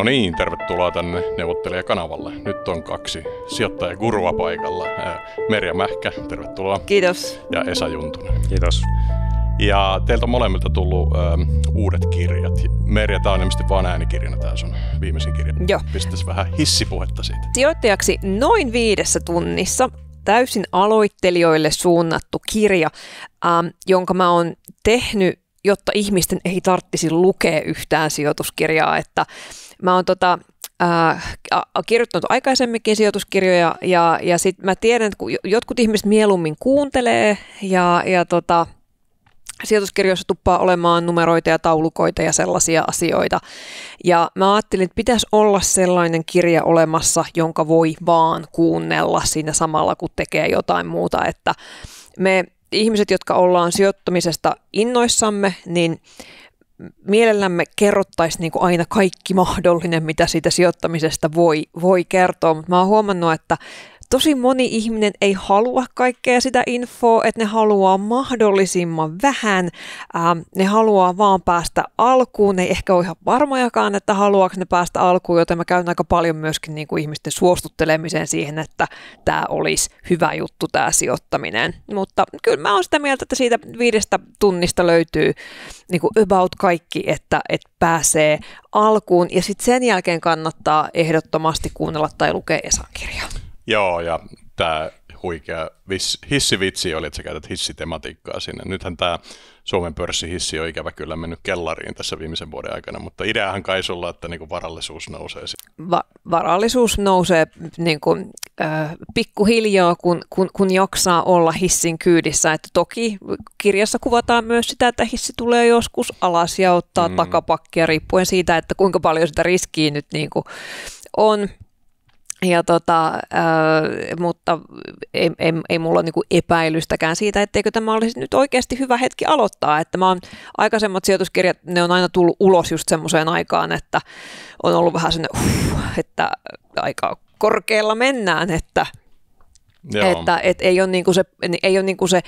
No niin, tervetuloa tänne neuvottelijakanavalle. Nyt on kaksi sijoittaja gurua paikalla. Merja Mähkä, tervetuloa. Kiitos. Ja Esa Juntunen. Kiitos. Ja teiltä on molemmilta tullut ö, uudet kirjat. Merja, tämä on ilmeisesti vain äänikirjana tämä sun viimeisin kirja. Joo. Pistäisi vähän hissipuhetta siitä. Sijoittajaksi noin viidessä tunnissa täysin aloittelijoille suunnattu kirja, ähm, jonka mä oon tehnyt, jotta ihmisten ei tarttisi lukea yhtään sijoituskirjaa, että Mä oon tota, äh, kirjoittanut aikaisemminkin sijoituskirjoja ja, ja sitten mä tiedän, että kun jotkut ihmiset mieluummin kuuntelee ja, ja tota, sijoituskirjoissa tuppaa olemaan numeroita ja taulukoita ja sellaisia asioita. Ja mä ajattelin, että pitäisi olla sellainen kirja olemassa, jonka voi vaan kuunnella siinä samalla, kun tekee jotain muuta. Että me ihmiset, jotka ollaan sijoittamisesta innoissamme, niin mielellämme kerrottaisiin niin kuin aina kaikki mahdollinen, mitä siitä sijoittamisesta voi, voi kertoa, mutta mä oon huomannut, että tosi moni ihminen ei halua kaikkea sitä infoa, että ne haluaa mahdollisimman vähän, ähm, ne haluaa vaan päästä alkuun, ne ei ehkä ole ihan varmojakaan, että haluaako ne päästä alkuun, joten mä käyn aika paljon myöskin niin kuin ihmisten suostuttelemiseen siihen, että tämä olisi hyvä juttu tämä sijoittaminen. Mutta kyllä mä oon sitä mieltä, että siitä viidestä tunnista löytyy niin kuin about kaikki, että, että pääsee alkuun ja sitten sen jälkeen kannattaa ehdottomasti kuunnella tai lukea Esan kirjaa. Joo, ja tämä huikea vis, hissivitsi oli, että sä käytät hissitematiikkaa sinne. Nythän tämä Suomen pörssihissi on ikävä kyllä mennyt kellariin tässä viimeisen vuoden aikana, mutta ideahan kai sulla, että niinku varallisuus nousee. Va- varallisuus nousee niinku, äh, pikkuhiljaa, kun, kun, kun jaksaa olla hissin kyydissä. Et toki kirjassa kuvataan myös sitä, että hissi tulee joskus alas ja ottaa mm. takapakkia riippuen siitä, että kuinka paljon sitä riskiä nyt niinku on ja tota, äh, mutta ei, ei, ei mulla ole niinku epäilystäkään siitä, etteikö tämä olisi nyt oikeasti hyvä hetki aloittaa. Että mä oon, aikaisemmat sijoituskirjat, ne on aina tullut ulos just semmoiseen aikaan, että on ollut vähän sinne, uh, että aika korkealla mennään, että Että et ei ole, niinku se, ei ole niinku se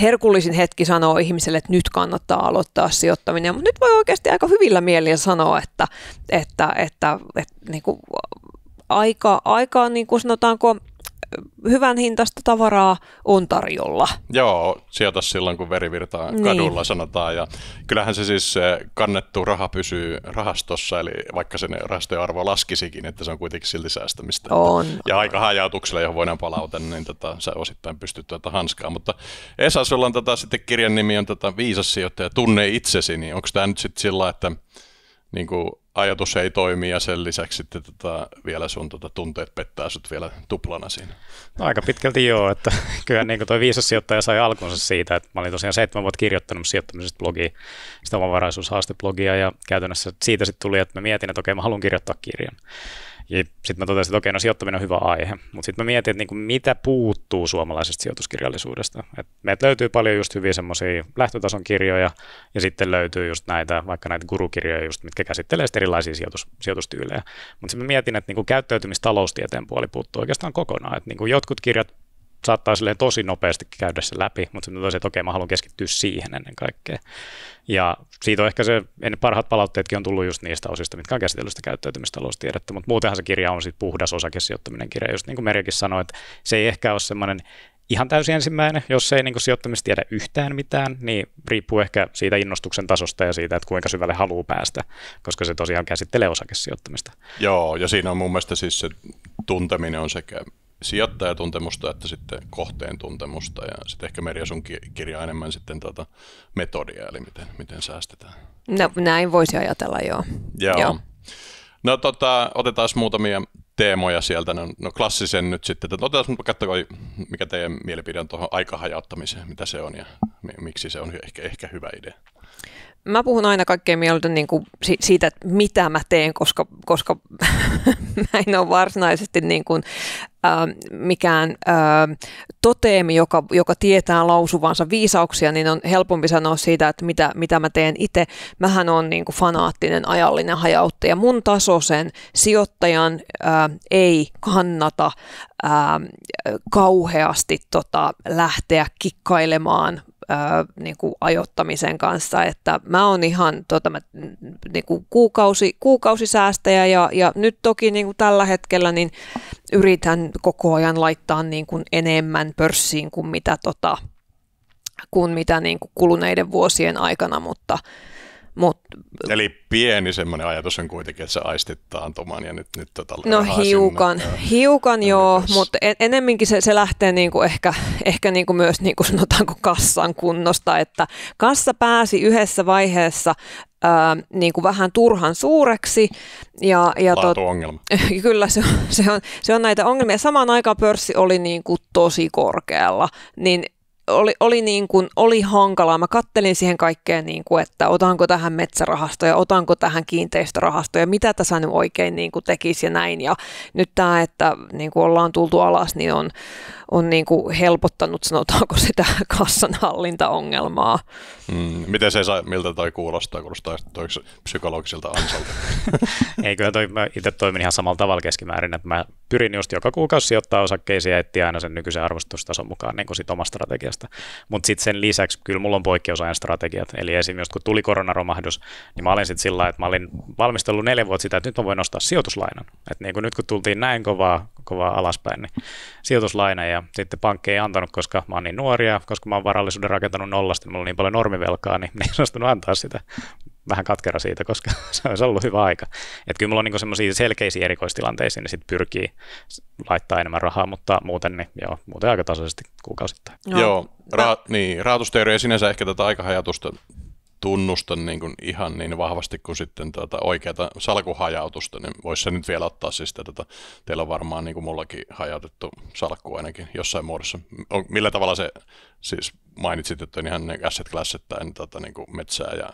herkullisin hetki sanoa ihmiselle, että nyt kannattaa aloittaa sijoittaminen, mutta nyt voi oikeasti aika hyvillä mielillä sanoa, että, että, että, että niinku aika, aika niin kuin sanotaanko, hyvän hintaista tavaraa on tarjolla. Joo, sieltä silloin, kun verivirtaa niin. kadulla sanotaan. Ja kyllähän se siis eh, kannettu raha pysyy rahastossa, eli vaikka sen rahastojen arvo laskisikin, että se on kuitenkin silti säästämistä. On. Ja aika hajautuksella, johon voidaan palauta, niin tota, sä osittain pystyt tuota hanskaa. Mutta Esa, sulla on tota, sitten kirjan nimi on tota, Viisas sijoittaja, tunne itsesi, niin onko tämä nyt sitten sillä, että niin kuin, ajatus ei toimi ja sen lisäksi sitten tota, vielä sun tota, tunteet pettää sut vielä tuplana siinä. No aika pitkälti joo, että kyllä niin toi viisas sijoittaja sai alkunsa siitä, että mä olin tosiaan seitsemän vuotta kirjoittanut sijoittamisesta blogia, sitä omavaraisuushaasteblogia ja käytännössä siitä sitten tuli, että mä mietin, että okei mä haluan kirjoittaa kirjan. Ja sitten mä totesin, että okei, no sijoittaminen on hyvä aihe, mutta sitten mä mietin, että niinku mitä puuttuu suomalaisesta sijoituskirjallisuudesta. Et meiltä löytyy paljon just hyviä semmoisia lähtötason kirjoja, ja sitten löytyy just näitä, vaikka näitä gurukirjoja, just, mitkä käsittelee erilaisia sijoitus, sijoitustyylejä. Mutta sitten mä mietin, että niinku käyttäytymistaloustieteen puoli puuttuu oikeastaan kokonaan. Et niinku jotkut kirjat saattaa silleen tosi nopeasti käydä se läpi, mutta sitten tosi, että okei, mä haluan keskittyä siihen ennen kaikkea. Ja siitä on ehkä se, en parhaat palautteetkin on tullut just niistä osista, mitkä on käsitellyt sitä käyttäytymistaloustiedettä, mutta muutenhan se kirja on sitten puhdas osakesijoittaminen kirja, just niin kuin Merjakin sanoi, että se ei ehkä ole semmoinen ihan täysin ensimmäinen, jos ei niin sijoittamista tiedä yhtään mitään, niin riippuu ehkä siitä innostuksen tasosta ja siitä, että kuinka syvälle haluaa päästä, koska se tosiaan käsittelee osakesijoittamista. Joo, ja siinä on mun mielestä siis se tunteminen on sekä sijoittajatuntemusta että sitten kohteen tuntemusta ja sitten ehkä Merja sun kirja enemmän sitten tuota metodia, eli miten, miten säästetään. No näin voisi ajatella, joo. Joo. joo. No tota, otetaan muutamia teemoja sieltä, no, no klassisen nyt sitten, että otetaan vaikka mikä teidän mielipide on tuohon aikahajauttamiseen, mitä se on ja miksi se on ehkä, ehkä hyvä idea mä puhun aina kaikkein mieluiten niin kuin siitä, että mitä mä teen, koska, koska mä en ole varsinaisesti niin kuin, äh, mikään äh, toteemi, joka, joka tietää lausuvansa viisauksia, niin on helpompi sanoa siitä, että mitä, mitä mä teen itse. Mähän on niin kuin fanaattinen ajallinen hajauttaja. Mun sen sijoittajan äh, ei kannata äh, kauheasti tota, lähteä kikkailemaan ää, niin kuin ajoittamisen kanssa, että mä oon ihan tota, mä, niin kuin kuukausi, kuukausisäästäjä ja, ja nyt toki niin kuin tällä hetkellä niin yritän koko ajan laittaa niin kuin enemmän pörssiin kuin mitä, tota, kuin mitä niin kuin kuluneiden vuosien aikana, mutta Mut, Eli pieni semmoinen ajatus on kuitenkin, että se aistittaa tuman ja nyt, nyt tota No hiukan, sinne. hiukan joo, mutta en, enemminkin se, se lähtee niinku ehkä, ehkä niinku myös niinku sanotaanko kassan kunnosta, että kassa pääsi yhdessä vaiheessa ää, niin kuin vähän turhan suureksi. Ja, ja tot, kyllä se on, se, on, se on näitä ongelmia. Samaan aikaan pörssi oli niin kuin tosi korkealla, niin oli, oli, niin kuin, oli hankalaa. Mä kattelin siihen kaikkeen, niin kuin, että otanko tähän metsärahastoja, otanko tähän kiinteistörahastoja, mitä tässä nyt oikein niin kuin tekisi ja näin. Ja nyt tämä, että niin kuin ollaan tultu alas, niin on on niin kuin helpottanut, sanotaanko sitä kassanhallintaongelmaa. Mm, miten se, saa, miltä toi kuulostaa? Kuulostaa toi psykologisilta ansalta. Ei kyllä, toi, mä itse toimin ihan samalla tavalla keskimäärin, että mä pyrin just joka kuukausi sijoittaa osakkeisiin ja etsiä aina sen nykyisen arvostustason mukaan niin kuin sit omasta strategiasta. Mutta sitten sen lisäksi kyllä mulla on poikkeusajan strategiat. Eli esimerkiksi kun tuli koronaromahdus, niin mä olin sitten sillä että mä olin valmistellut neljä vuotta sitä, että nyt mä voin nostaa sijoituslainan. Et niin kuin nyt kun tultiin näin kovaa kovaa alaspäin, niin sijoituslaina ja sitten pankki ei antanut, koska mä oon niin nuoria, koska mä oon varallisuuden rakentanut nollasta, niin mulla on niin paljon normivelkaa, niin ei suostunut antaa sitä. Vähän katkera siitä, koska se olisi ollut hyvä aika. Et kyllä mulla on niinku niin semmoisia selkeisiä erikoistilanteisiin, niin sitten pyrkii laittaa enemmän rahaa, mutta muuten, niin joo, muuten aika tasaisesti kuukausittain. Joo, joo ra- niin, rahoitusteoria sinänsä ehkä tätä aikahajatusta tunnusta niin kuin ihan niin vahvasti kuin sitten tuota oikeata salkuhajautusta, niin voisi se nyt vielä ottaa siis sitä, tuota, teillä on varmaan niin kuin mullakin hajautettu salkku ainakin jossain muodossa. On, millä tavalla se, siis mainitsit, että on ihan ne asset en tuota, niin kuin metsää ja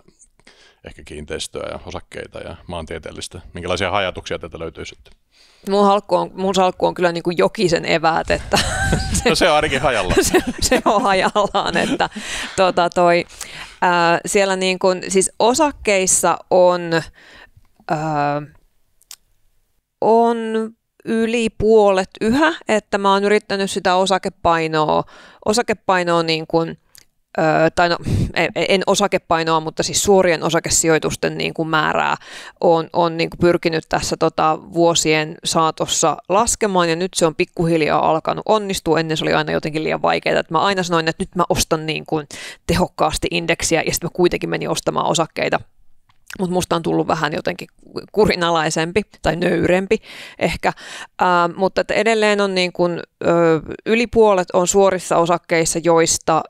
ehkä kiinteistöä ja osakkeita ja maantieteellistä. Minkälaisia hajautuksia tätä löytyy sitten? Mun, halkku on, mun salkku on kyllä niin kuin jokisen eväät. Että se, no se on ainakin hajallaan. se, se on hajallaan, että tuota, toi, ää, siellä niin kuin, siis osakkeissa on, ää, on yli puolet yhä, että mä oon yrittänyt sitä osakepainoa, osakepainoa niin kuin – tai no, en osakepainoa, mutta siis suorien osakesijoitusten niin kuin määrää on, on niin kuin pyrkinyt tässä tota vuosien saatossa laskemaan ja nyt se on pikkuhiljaa alkanut onnistua. Ennen se oli aina jotenkin liian vaikeaa. Että mä aina sanoin, että nyt mä ostan niin kuin tehokkaasti indeksiä ja sitten mä kuitenkin menin ostamaan osakkeita mutta musta on tullut vähän jotenkin kurinalaisempi tai nöyrempi ehkä, äh, mutta edelleen on niin kuin, ö, yli puolet on suorissa osakkeissa, joista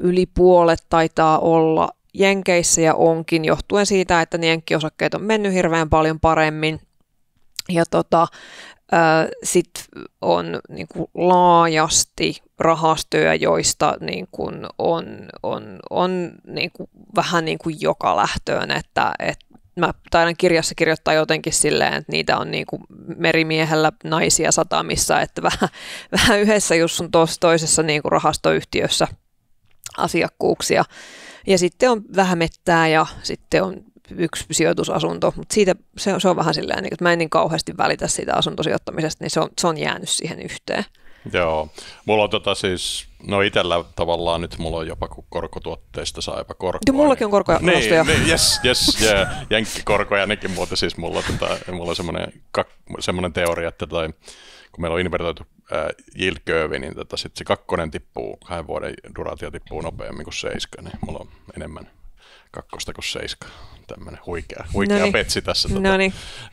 yli puolet taitaa olla Jenkeissä ja onkin, johtuen siitä, että niin osakkeet on mennyt hirveän paljon paremmin. Ja tota, sitten on niin kuin laajasti rahastoja, joista niin kuin on, on, on niin kuin, vähän niin kuin joka lähtöön, että, että mä taidan kirjassa kirjoittaa jotenkin silleen, että niitä on niin kuin merimiehellä naisia satamissa, että vähän, vähän yhdessä just sun tos, toisessa niin kuin rahastoyhtiössä – asiakkuuksia. Ja sitten on vähän mettää ja sitten on yksi sijoitusasunto, mutta siitä se on, se on vähän silleen, että mä en niin kauheasti välitä siitä asuntosijoittamisesta, niin se on, se on jäänyt siihen yhteen. Joo, mulla on tota siis, no itellä tavallaan nyt mulla on jopa kun korkotuotteista saa jopa korkoa. Joo, mullakin on niin- korkoja. Niin, niin yes, yes, yeah. jenkkikorkoja nekin muuten siis mulla, tota, mulla on semmoinen, semmoinen teoria, että tai tota, kun meillä on invertoitu äh, Jill Curve, niin tota, sit se kakkonen tippuu, kahden vuoden duraatio tippuu nopeammin kuin seiska, niin mulla on enemmän kakkosta kuin seiska. Tämmöinen huikea, huikea Noniin. petsi tässä. Tota.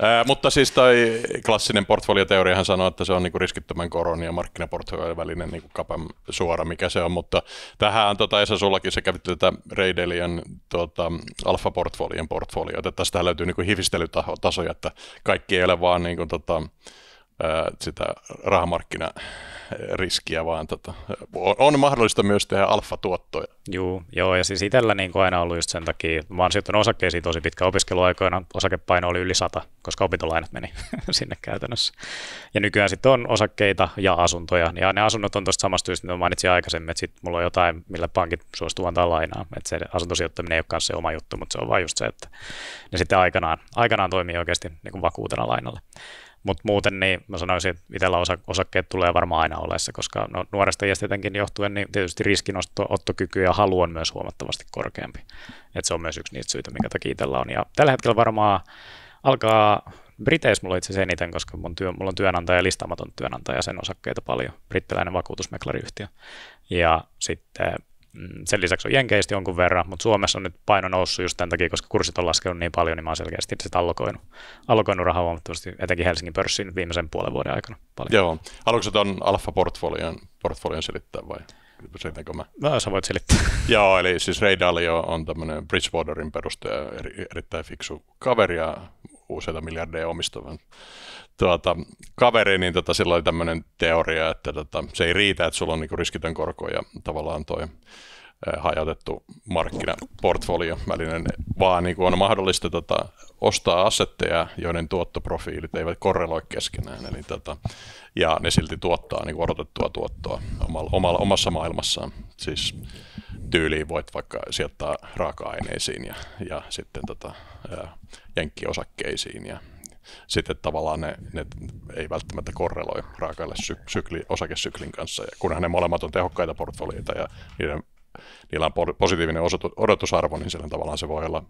Ää, mutta siis toi klassinen portfolioteoriahan sanoo, että se on niinku riskittömän koron ja markkinaportfolioiden välinen niinku kapan suora, mikä se on. Mutta tähän on tota, Esa sullakin, se kävitti tätä Reidelian tota, alfaportfolion portfolioita. Tästä löytyy niinku hivistelytasoja, että kaikki ei ole vaan niinku, tota, sitä rahamarkkinariskiä, vaan tota, on, on mahdollista myös tehdä alfatuottoja. Joo, joo, ja siis itsellä niin aina ollut just sen takia, mä oon sijoittanut osakkeisiin tosi pitkä opiskeluaikoina, osakepaino oli yli 100, koska opintolainat meni sinne käytännössä. Ja nykyään sitten on osakkeita ja asuntoja, ja ne asunnot on tuosta samasta syystä, mitä mainitsin aikaisemmin, että sitten mulla on jotain, millä pankit suostuu antaa lainaa, että se asuntosijoittaminen ei olekaan se oma juttu, mutta se on vain just se, että ne sitten aikanaan, aikanaan toimii oikeasti niin kuin vakuutena lainalle. Mutta muuten niin mä sanoisin, että itsellä osa, osakkeet tulee varmaan aina olessa, koska no, nuoresta iästä jotenkin johtuen, niin tietysti riskinottokyky ja halu on myös huomattavasti korkeampi. Et se on myös yksi niitä syitä, minkä takia itsellä on. Ja tällä hetkellä varmaan alkaa Briteissä mulla itse asiassa eniten, koska mun työ, mulla on työnantaja, listaamaton työnantaja, sen osakkeita paljon, brittiläinen vakuutusmeklariyhtiö. Ja sitten Mm, sen lisäksi on Jenkeistä jonkun verran, mutta Suomessa on nyt paino noussut just tämän takia, koska kurssit on laskenut niin paljon, niin mä oon selkeästi sitten allokoinut, allokoinut rahaa huomattavasti etenkin Helsingin pörssin viimeisen puolen vuoden aikana paljon. Joo. Haluatko tuon Alfa-portfolion portfolion selittää vai? selitänkö mä? No, sä voit selittää. Joo, eli siis Ray Dalio on tämmöinen Bridgewaterin perustaja, eri, erittäin fiksu kaveri ja useita miljardeja omistavan tuota, kaveri, niin tota, sillä oli tämmöinen teoria, että tota, se ei riitä, että sulla on niinku riskitön korko ja tavallaan toi Eh, hajautettu markkinaportfolio välinen, vaan niin kuin on mahdollista tota, ostaa asetteja, joiden tuottoprofiilit eivät korreloi keskenään, eli tota, ja ne silti tuottaa niin kuin odotettua tuottoa omalla, omalla, omassa maailmassaan. Siis tyyliin voit vaikka sijoittaa raaka-aineisiin ja, ja sitten tota, ää, jenkkiosakkeisiin ja sitten tavallaan ne, ne ei välttämättä korreloi raakaille sy- sykli, osakesyklin kanssa, ja kunhan ne molemmat on tehokkaita portfolioita ja niiden niillä on positiivinen odotusarvo, niin sillä tavallaan se voi olla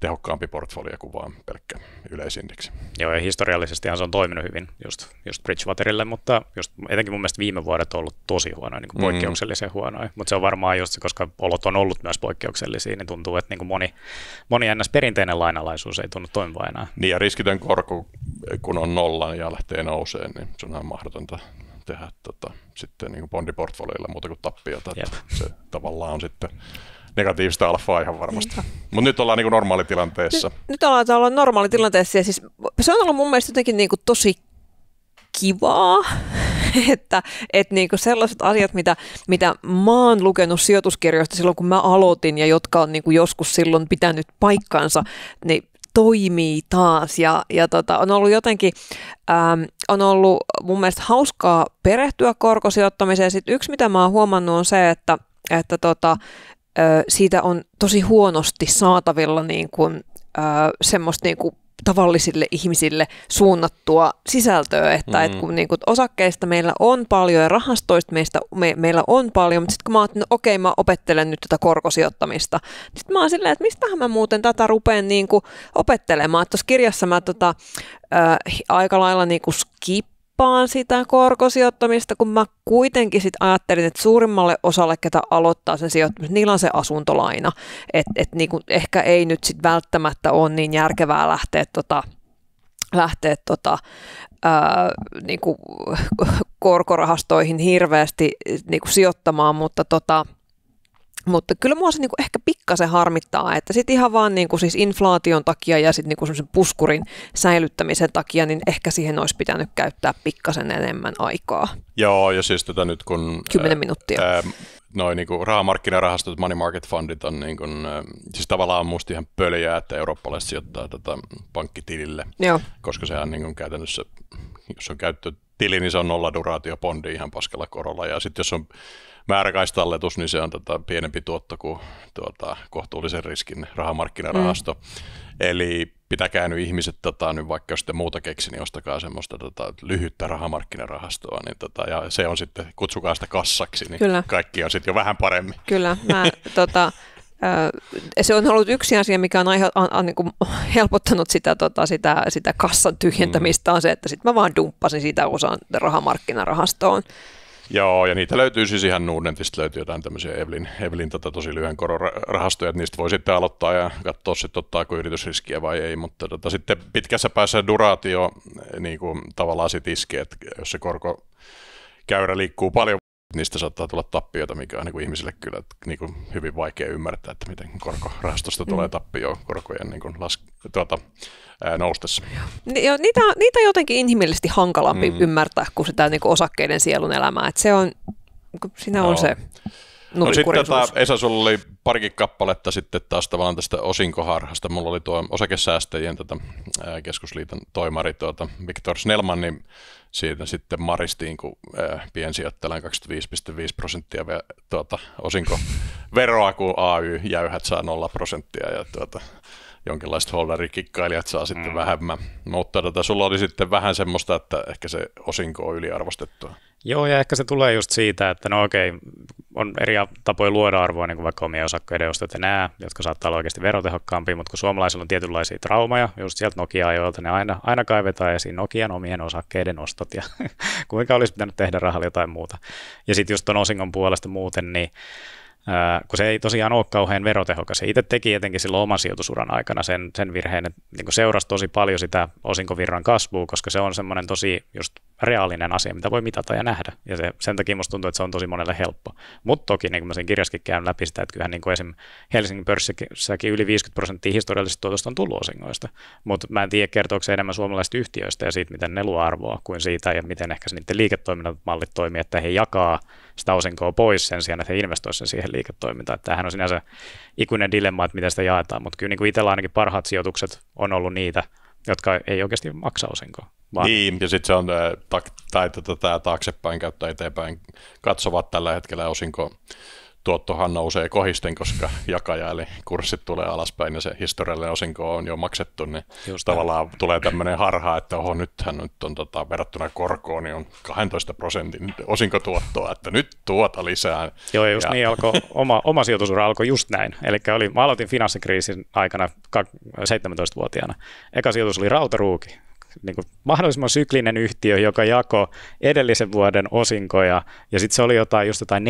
tehokkaampi portfolio kuin vaan pelkkä yleisindeksi. Joo, ja historiallisestihan se on toiminut hyvin just, just Bridgewaterille, mutta just, etenkin mun mielestä viime vuodet on ollut tosi huonoja, niin kuin mm-hmm. poikkeuksellisen mm. huonoja, mutta se on varmaan just koska olot on ollut myös poikkeuksellisia, niin tuntuu, että niin kuin moni, moni ennäs perinteinen lainalaisuus ei tunnu toimiva enää. Niin, ja riskitön korko, kun on nolla ja lähtee nouseen, niin se on ihan mahdotonta tehdä tota, sitten niin bondiportfolioilla muuta kuin tappiota. Yep. Se tavallaan on sitten negatiivista alfaa ihan varmasti. Mutta nyt ollaan niin kuin normaalitilanteessa. Nyt, nyt ollaan, ollaan normaalitilanteessa ja siis se on ollut mun mielestä jotenkin niin kuin tosi kivaa, että, että niin kuin sellaiset asiat, mitä, mitä mä oon lukenut sijoituskirjoista silloin, kun mä aloitin ja jotka on niin kuin joskus silloin pitänyt paikkansa, niin toimii taas ja, ja tota, on ollut jotenkin, äm, on ollut mun mielestä hauskaa perehtyä korkosijoittamiseen. Sitten yksi, mitä mä oon huomannut on se, että, että tota, ö, siitä on tosi huonosti saatavilla niin kuin, ö, semmoista niin kuin tavallisille ihmisille suunnattua sisältöä, että mm. et kun niin kun osakkeista meillä on paljon ja rahastoista meistä, me, meillä on paljon, mutta sitten kun mä oon, no että okei, mä opettelen nyt tätä korkosijoittamista, niin sitten mä oon silleen, että mistähän mä muuten tätä rupean niin opettelemaan. Tuossa kirjassa mä tota, äh, aika lailla niin skip skippaan sitä korkosijoittamista, kun mä kuitenkin sit ajattelin, että suurimmalle osalle, ketä aloittaa sen sijoittamisen, niillä on se asuntolaina. Että et niinku, ehkä ei nyt sit välttämättä ole niin järkevää lähteä tota, lähteä tota, ää, niinku, korkorahastoihin hirveästi niinku, sijoittamaan, mutta tota, – mutta kyllä mua se niinku ehkä pikkasen harmittaa, että sitten ihan vaan niinku siis inflaation takia ja sitten niinku semmoisen puskurin säilyttämisen takia, niin ehkä siihen olisi pitänyt käyttää pikkasen enemmän aikaa. Joo, ja siis tätä nyt kun... kymmenen minuuttia. Ää, noin niinku rahamarkkinarahastot, money market fundit on niinku, siis tavallaan musta ihan pöljää, että eurooppalaiset sijoittaa tätä pankkitilille, Joo. koska sehän niinku käytännössä, jos on käyttö tili, niin se on nolla duraatio bondi ihan paskalla korolla, ja sitten jos on määräkaistalletus, niin se on tota pienempi tuotto kuin tuota, kohtuullisen riskin rahamarkkinarahasto. Mm. Eli pitäkää nyt ihmiset, tota, nyt vaikka jos te muuta keksi, niin ostakaa semmoista tota, lyhyttä rahamarkkinarahastoa, niin, tota, ja se on sitten, kutsukaa sitä kassaksi, niin Kyllä. kaikki on sitten jo vähän paremmin. Kyllä, mä tota, se on ollut yksi asia, mikä on, aihe, on, niin on helpottanut sitä, tota, sitä, sitä kassan tyhjentämistä, mm. on se, että sitten mä vaan dumppasin sitä osan rahamarkkinarahastoon. Joo, ja niitä löytyy siis ihan Nordnetistä löytyy jotain tämmöisiä Evelin, Evelin tota, tosi lyhyen koron rahastoja, että niistä voi sitten aloittaa ja katsoa sitten ottaako yritysriskiä vai ei, mutta tota, sitten pitkässä päässä duraatio niin kuin, tavallaan sitten iskee, että jos se korko käyrä liikkuu paljon niistä saattaa tulla tappioita, mikä on niin kuin ihmisille kyllä niin kuin hyvin vaikea ymmärtää, että miten korkorahastosta tulee mm. tappio korkojen niin kuin las, tuota, ää, noustessa. Ni, jo, niitä, niitä on jotenkin inhimillisesti hankalampi mm. ymmärtää kuin sitä niin kuin osakkeiden sielun elämää. Et se on, niin siinä no. on se No sitten tota, Esa, sulla oli parikin kappaletta sitten taas tavallaan tästä osinkoharhasta. Mulla oli tuo osakesäästäjien tätä, ää, keskusliiton toimari tuota, Viktor Snellman, niin siinä sitten maristiin, kun äh, piensijoittajalla 25,5 prosenttia ve, tuota, osinko veroa, kun AY jäyhät saa 0 prosenttia ja tuota, jonkinlaiset holderikkikkailijat saa sitten mm. vähemmän. Mutta tota, sulla oli sitten vähän semmoista, että ehkä se osinko on yliarvostettua. Joo, ja ehkä se tulee just siitä, että no okei, on eri tapoja luoda arvoa, niin kuin vaikka omien osakkeiden ostot ja nämä, jotka saattaa olla oikeasti verotehokkaampia, mutta kun suomalaisilla on tietynlaisia traumaja, just sieltä nokia ajoilta ne aina, aina kaivetaan esiin Nokian omien osakkeiden ostot ja kuinka olisi pitänyt tehdä rahalla jotain muuta. Ja sitten just tuon osingon puolesta muuten, niin kun se ei tosiaan ole kauhean verotehokas. Se itse teki etenkin silloin oman sijoitusuran aikana sen, sen virheen, että niin seurasi tosi paljon sitä osinkovirran kasvua, koska se on semmoinen tosi just reaalinen asia, mitä voi mitata ja nähdä. Ja se, sen takia musta tuntuu, että se on tosi monelle helppo. Mutta toki niin kuin mä sen kirjaskin käyn läpi sitä, että kyllähän niin kuin esim. Helsingin pörssissäkin yli 50 prosenttia historiallisista tuotosta on tullut osingoista. Mutta mä en tiedä, kertooko se enemmän suomalaisista yhtiöistä ja siitä, miten ne luo arvoa, kuin siitä ja miten ehkä se niiden liiketoimintamallit toimii, että he jakaa sitä osinkoa pois sen sijaan, että he investoivat sen siihen liiketoimintaan. Että tämähän on sinänsä ikuinen dilemma, että miten sitä jaetaan, mutta kyllä niin kuin itsellä ainakin parhaat sijoitukset on ollut niitä, jotka ei oikeasti maksa osinkoa. Vaan. Niin, ja sitten se on äh, tak, tai tota, tätä taaksepäin käyttää eteenpäin. Katsovat tällä hetkellä osinko tuottohan nousee kohisten, koska jakaja eli kurssit tulee alaspäin ja se historiallinen osinko on jo maksettu, niin Just tavallaan näin. tulee tämmöinen harha, että oho, nythän nyt on tota, verrattuna korkoon, niin on 12 prosentin osinkotuottoa, että nyt tuota lisää. Joo, just ja... niin alkoi, oma, oma sijoitusura alkoi just näin. Eli oli, mä aloitin finanssikriisin aikana 17-vuotiaana. Eka sijoitus oli rautaruuki, niin kuin mahdollisimman syklinen yhtiö, joka jako edellisen vuoden osinkoja, ja sitten se oli jotain, just jotain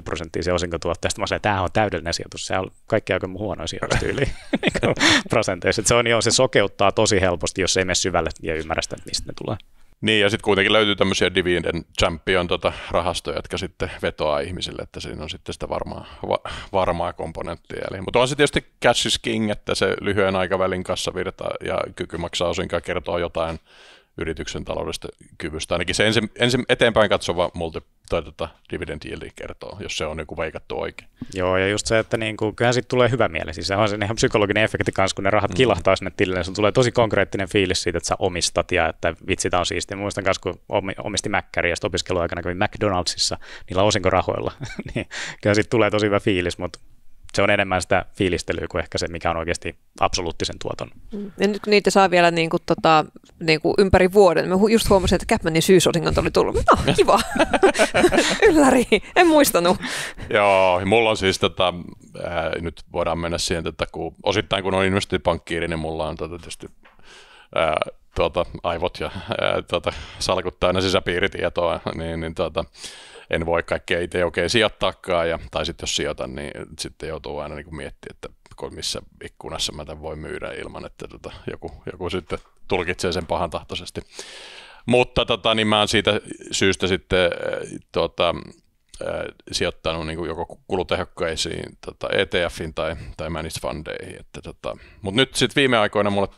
14-5 prosenttia se osinkotuotteesta. Mä sanoin, että tämä on täydellinen sijoitus, se on kaikki aika huono sijoitus tyyli niinku, prosenteissa. se on jo, se sokeuttaa tosi helposti, jos ei mene syvälle ja ymmärrä sitä, mistä ne tulee. Niin, ja sitten kuitenkin löytyy tämmöisiä dividend champion tota, rahastoja, jotka sitten vetoaa ihmisille, että siinä on sitten sitä varmaa, va, varmaa komponenttia. Eli, mutta on se tietysti cash is king, että se lyhyen aikavälin kassavirta ja kyky maksaa osinkaan kertoo jotain yrityksen taloudesta kyvystä. Ainakin se ensin, ensin eteenpäin katsova multi, tai tota, dividend yieldi kertoo, jos se on niin kuin veikattu oikein. Joo, ja just se, että niin kuin, kyllähän siitä tulee hyvä mieli. Siis se on se ihan psykologinen efekti kanssa, kun ne rahat mm. kilahtaa sinne tilille. niin tulee tosi konkreettinen fiilis siitä, että sä omistat ja että vitsi, tämä on siistiä. Muistan kanssa, kun omisti Mäkkäriä ja sitten opiskeluaikana kävin McDonaldsissa niillä osinkorahoilla. niin, kyllä siitä tulee tosi hyvä fiilis, mutta se on enemmän sitä fiilistelyä kuin ehkä se, mikä on oikeasti absoluuttisen tuoton. Mm. Ja nyt kun niitä saa vielä niin kuin, tota, niin kuin ympäri vuoden, mä just huomasin, että Capmanin syysosingot oli tullut. No, kiva. Ylläri, en muistanut. Joo, mulla on siis tota, äh, nyt voidaan mennä siihen, että kun, osittain kun on investointipankkiiri, niin mulla on tätä tota, tietysti äh, tuota, aivot ja äh, tuota, salkuttaa aina sisäpiiritietoa, niin, niin tuota, en voi kaikkea itse oikein sijoittaakaan, ja, tai sitten jos sijoitan, niin sitten joutuu aina niin miettimään, että missä ikkunassa mä tämän voi myydä ilman, että tota, joku, joku sitten tulkitsee sen pahan tahtoisesti. Mutta tota, niin mä oon siitä syystä sitten äh, tota, äh, sijoittanut niin joko kulutehokkaisiin tota ETFin tai, tai managed fundeihin. tota, mutta nyt sitten viime aikoina mulle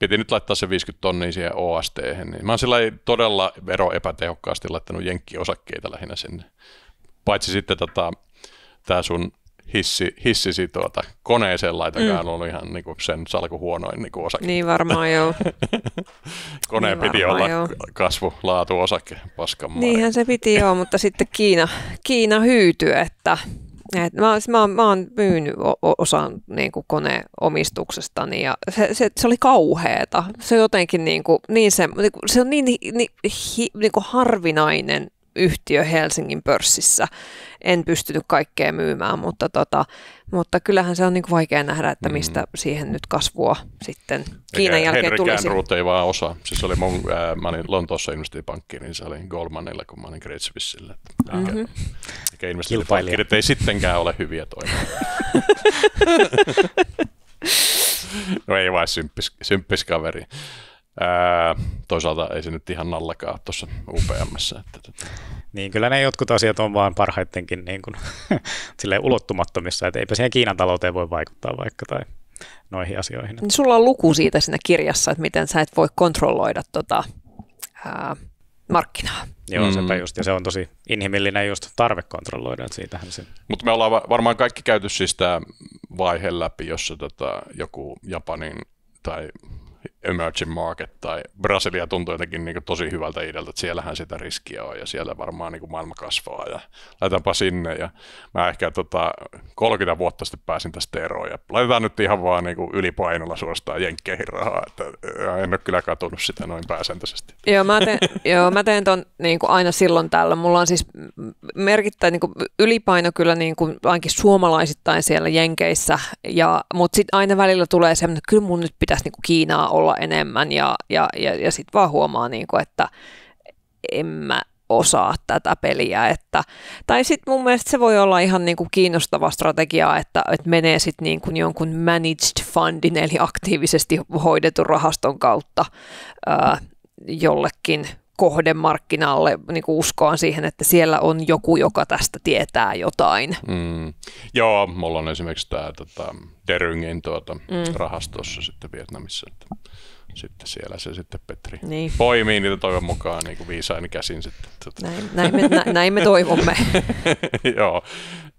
piti nyt laittaa se 50 tonnia siihen OST. Niin mä oon sillä todella vero epätehokkaasti laittanut jenkkiosakkeita lähinnä sinne. Paitsi sitten tota, tämä sun hissi, hissisi tuota, koneeseen laitakaan mm. on ihan niinku sen salku huonoin niinku osake. Niin varmaan joo. Koneen niin piti olla joo. osake paskan Niinhän se piti joo, mutta sitten Kiina, Kiina hyytyi, että et mä, oon, mä, mä oon myynyt osan niin kuin koneomistuksestani ja se, se, se oli kauheeta. Se jotenkin niin, kuin, niin, se, niin se on niin, niin, hi, niin kuin harvinainen yhtiö Helsingin pörssissä. En pystynyt kaikkea myymään, mutta, tota, mutta kyllähän se on niin kuin vaikea nähdä, että mm. mistä mm. siihen nyt kasvua sitten Kiinan Eikä jälkeen Henry tulisi. Henrik ei vaan osaa. Siis oli mun, ää, mä olin Lontoossa investointipankkiin, niin se oli Goldmanilla, kun mä olin Great Swissillä. Mm-hmm. Eikä ei sittenkään ole hyviä toimia. no ei vain symppis, symppis kaveri. Ää, toisaalta ei se nyt ihan nallakaan tuossa upeammassa. Että... Tota. Niin, kyllä ne jotkut asiat on vaan parhaitenkin niin kuin, ulottumattomissa, että eipä siihen Kiinan talouteen voi vaikuttaa vaikka tai noihin asioihin. Että... Niin sulla on luku siitä siinä kirjassa, että miten sä et voi kontrolloida tota, ää, markkinaa. Joo, mm. sepä just, ja se on tosi inhimillinen just tarve kontrolloida, että siitähän se... Mutta me ollaan varmaan kaikki käyty siis tämä vaihe läpi, jossa tota, joku Japanin tai emerging market tai Brasilia tuntuu jotenkin niin tosi hyvältä idealta, että siellähän sitä riskiä on ja siellä varmaan niin maailma kasvaa ja laitetaanpa sinne ja mä ehkä tota, 30 vuotta sitten pääsin tästä eroon ja laitetaan nyt ihan vaan niin ylipainolla suorastaan jenkkeihin rahaa, että en ole kyllä katunut sitä noin pääsääntöisesti. Joo, mä teen, joo, mä teen ton niin aina silloin tällä. Mulla on siis merkittävä niin ylipaino kyllä niin kuin ainakin suomalaisittain siellä jenkeissä, ja, mutta sitten aina välillä tulee semmoinen, että kyllä mun nyt pitäisi niin Kiinaa olla enemmän ja, ja, ja, ja sitten vaan huomaa, niin kuin, että en mä osaa tätä peliä. Että, tai sitten mun mielestä se voi olla ihan niin kuin kiinnostava strategia, että, että menee sitten niin kuin jonkun managed fundin, eli aktiivisesti hoidetun rahaston kautta ää, jollekin kohdemarkkinalle niin kuin uskoon siihen, että siellä on joku, joka tästä tietää jotain. Mm. Joo, mulla on esimerkiksi tämä tota, Deryngin tuota, mm. rahastossa sitten Vietnamissa. Että sitten siellä se sitten Petri niin. poimii niitä toivon mukaan niin kuin viisain käsin sitten. Tuota. Näin, näin, me, nä, näin me toivomme. joo,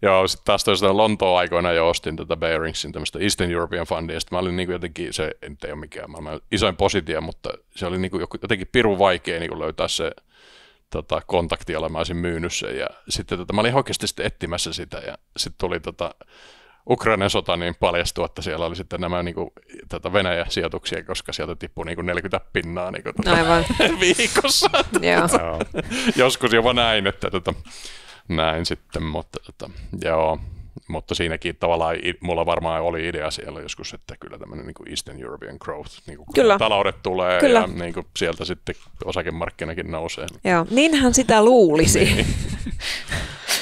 joo sitten taas toisaalta Lontoa aikoina jo ostin tätä Bearingsin tämmöistä Eastern European Fundia, sitten mä olin niin kuin jotenkin, se ei ole mikään maailman isoin positio, mutta se oli niin kuin jotenkin pirun vaikea niin kuin löytää se tota, kontakti, jolla mä olisin myynyt sen. Ja sitten tota, mä olin oikeasti sitten etsimässä sitä ja sitten tuli tota, Ukrainan sota niin paljastui, että siellä oli sitten nämä niin kuin, tätä tota Venäjän sijoituksia, koska sieltä tippui niin kuin 40 pinnaa niin kuin, tuota, Aivan. viikossa. Tuota, joskus jopa näin, että tuota, näin sitten, mutta tuota, joo. Mutta siinäkin tavallaan mulla varmaan oli idea siellä joskus, että kyllä tämmöinen niin Eastern European growth, niin kuin kyllä. taloudet tulee kyllä. ja niin kuin sieltä sitten osakemarkkinakin nousee. Joo, niinhän sitä luulisi. niin.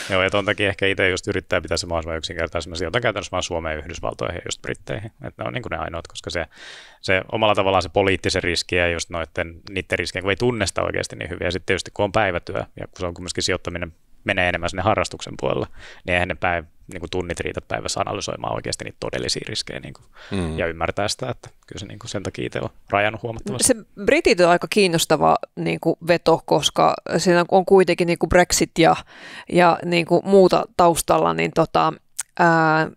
Joo, ja ton takia ehkä itse just yrittää pitää se mahdollisimman yksinkertaisena. Sijoitan käytännössä vaan Suomeen, Yhdysvaltoihin ja just Britteihin. Että ne on niin kuin ne ainoat, koska se, se omalla tavallaan se poliittisen riski ja just noiden, niiden riskejä, kun ei tunnesta oikeasti niin hyvin. Ja sitten tietysti kun on päivätyö ja kun se on kumminkin sijoittaminen menee enemmän sinne harrastuksen puolella, niin eihän ne päin, niin kuin tunnit riitä päivässä analysoimaan oikeasti niitä todellisia riskejä niin kuin, mm. ja ymmärtää sitä, että kyllä se niin kuin sen takia itse on rajannut huomattavasti. Se Britit on aika kiinnostava niin kuin veto, koska siinä on kuitenkin niin kuin Brexit ja, ja niin kuin muuta taustalla, niin tota, ää,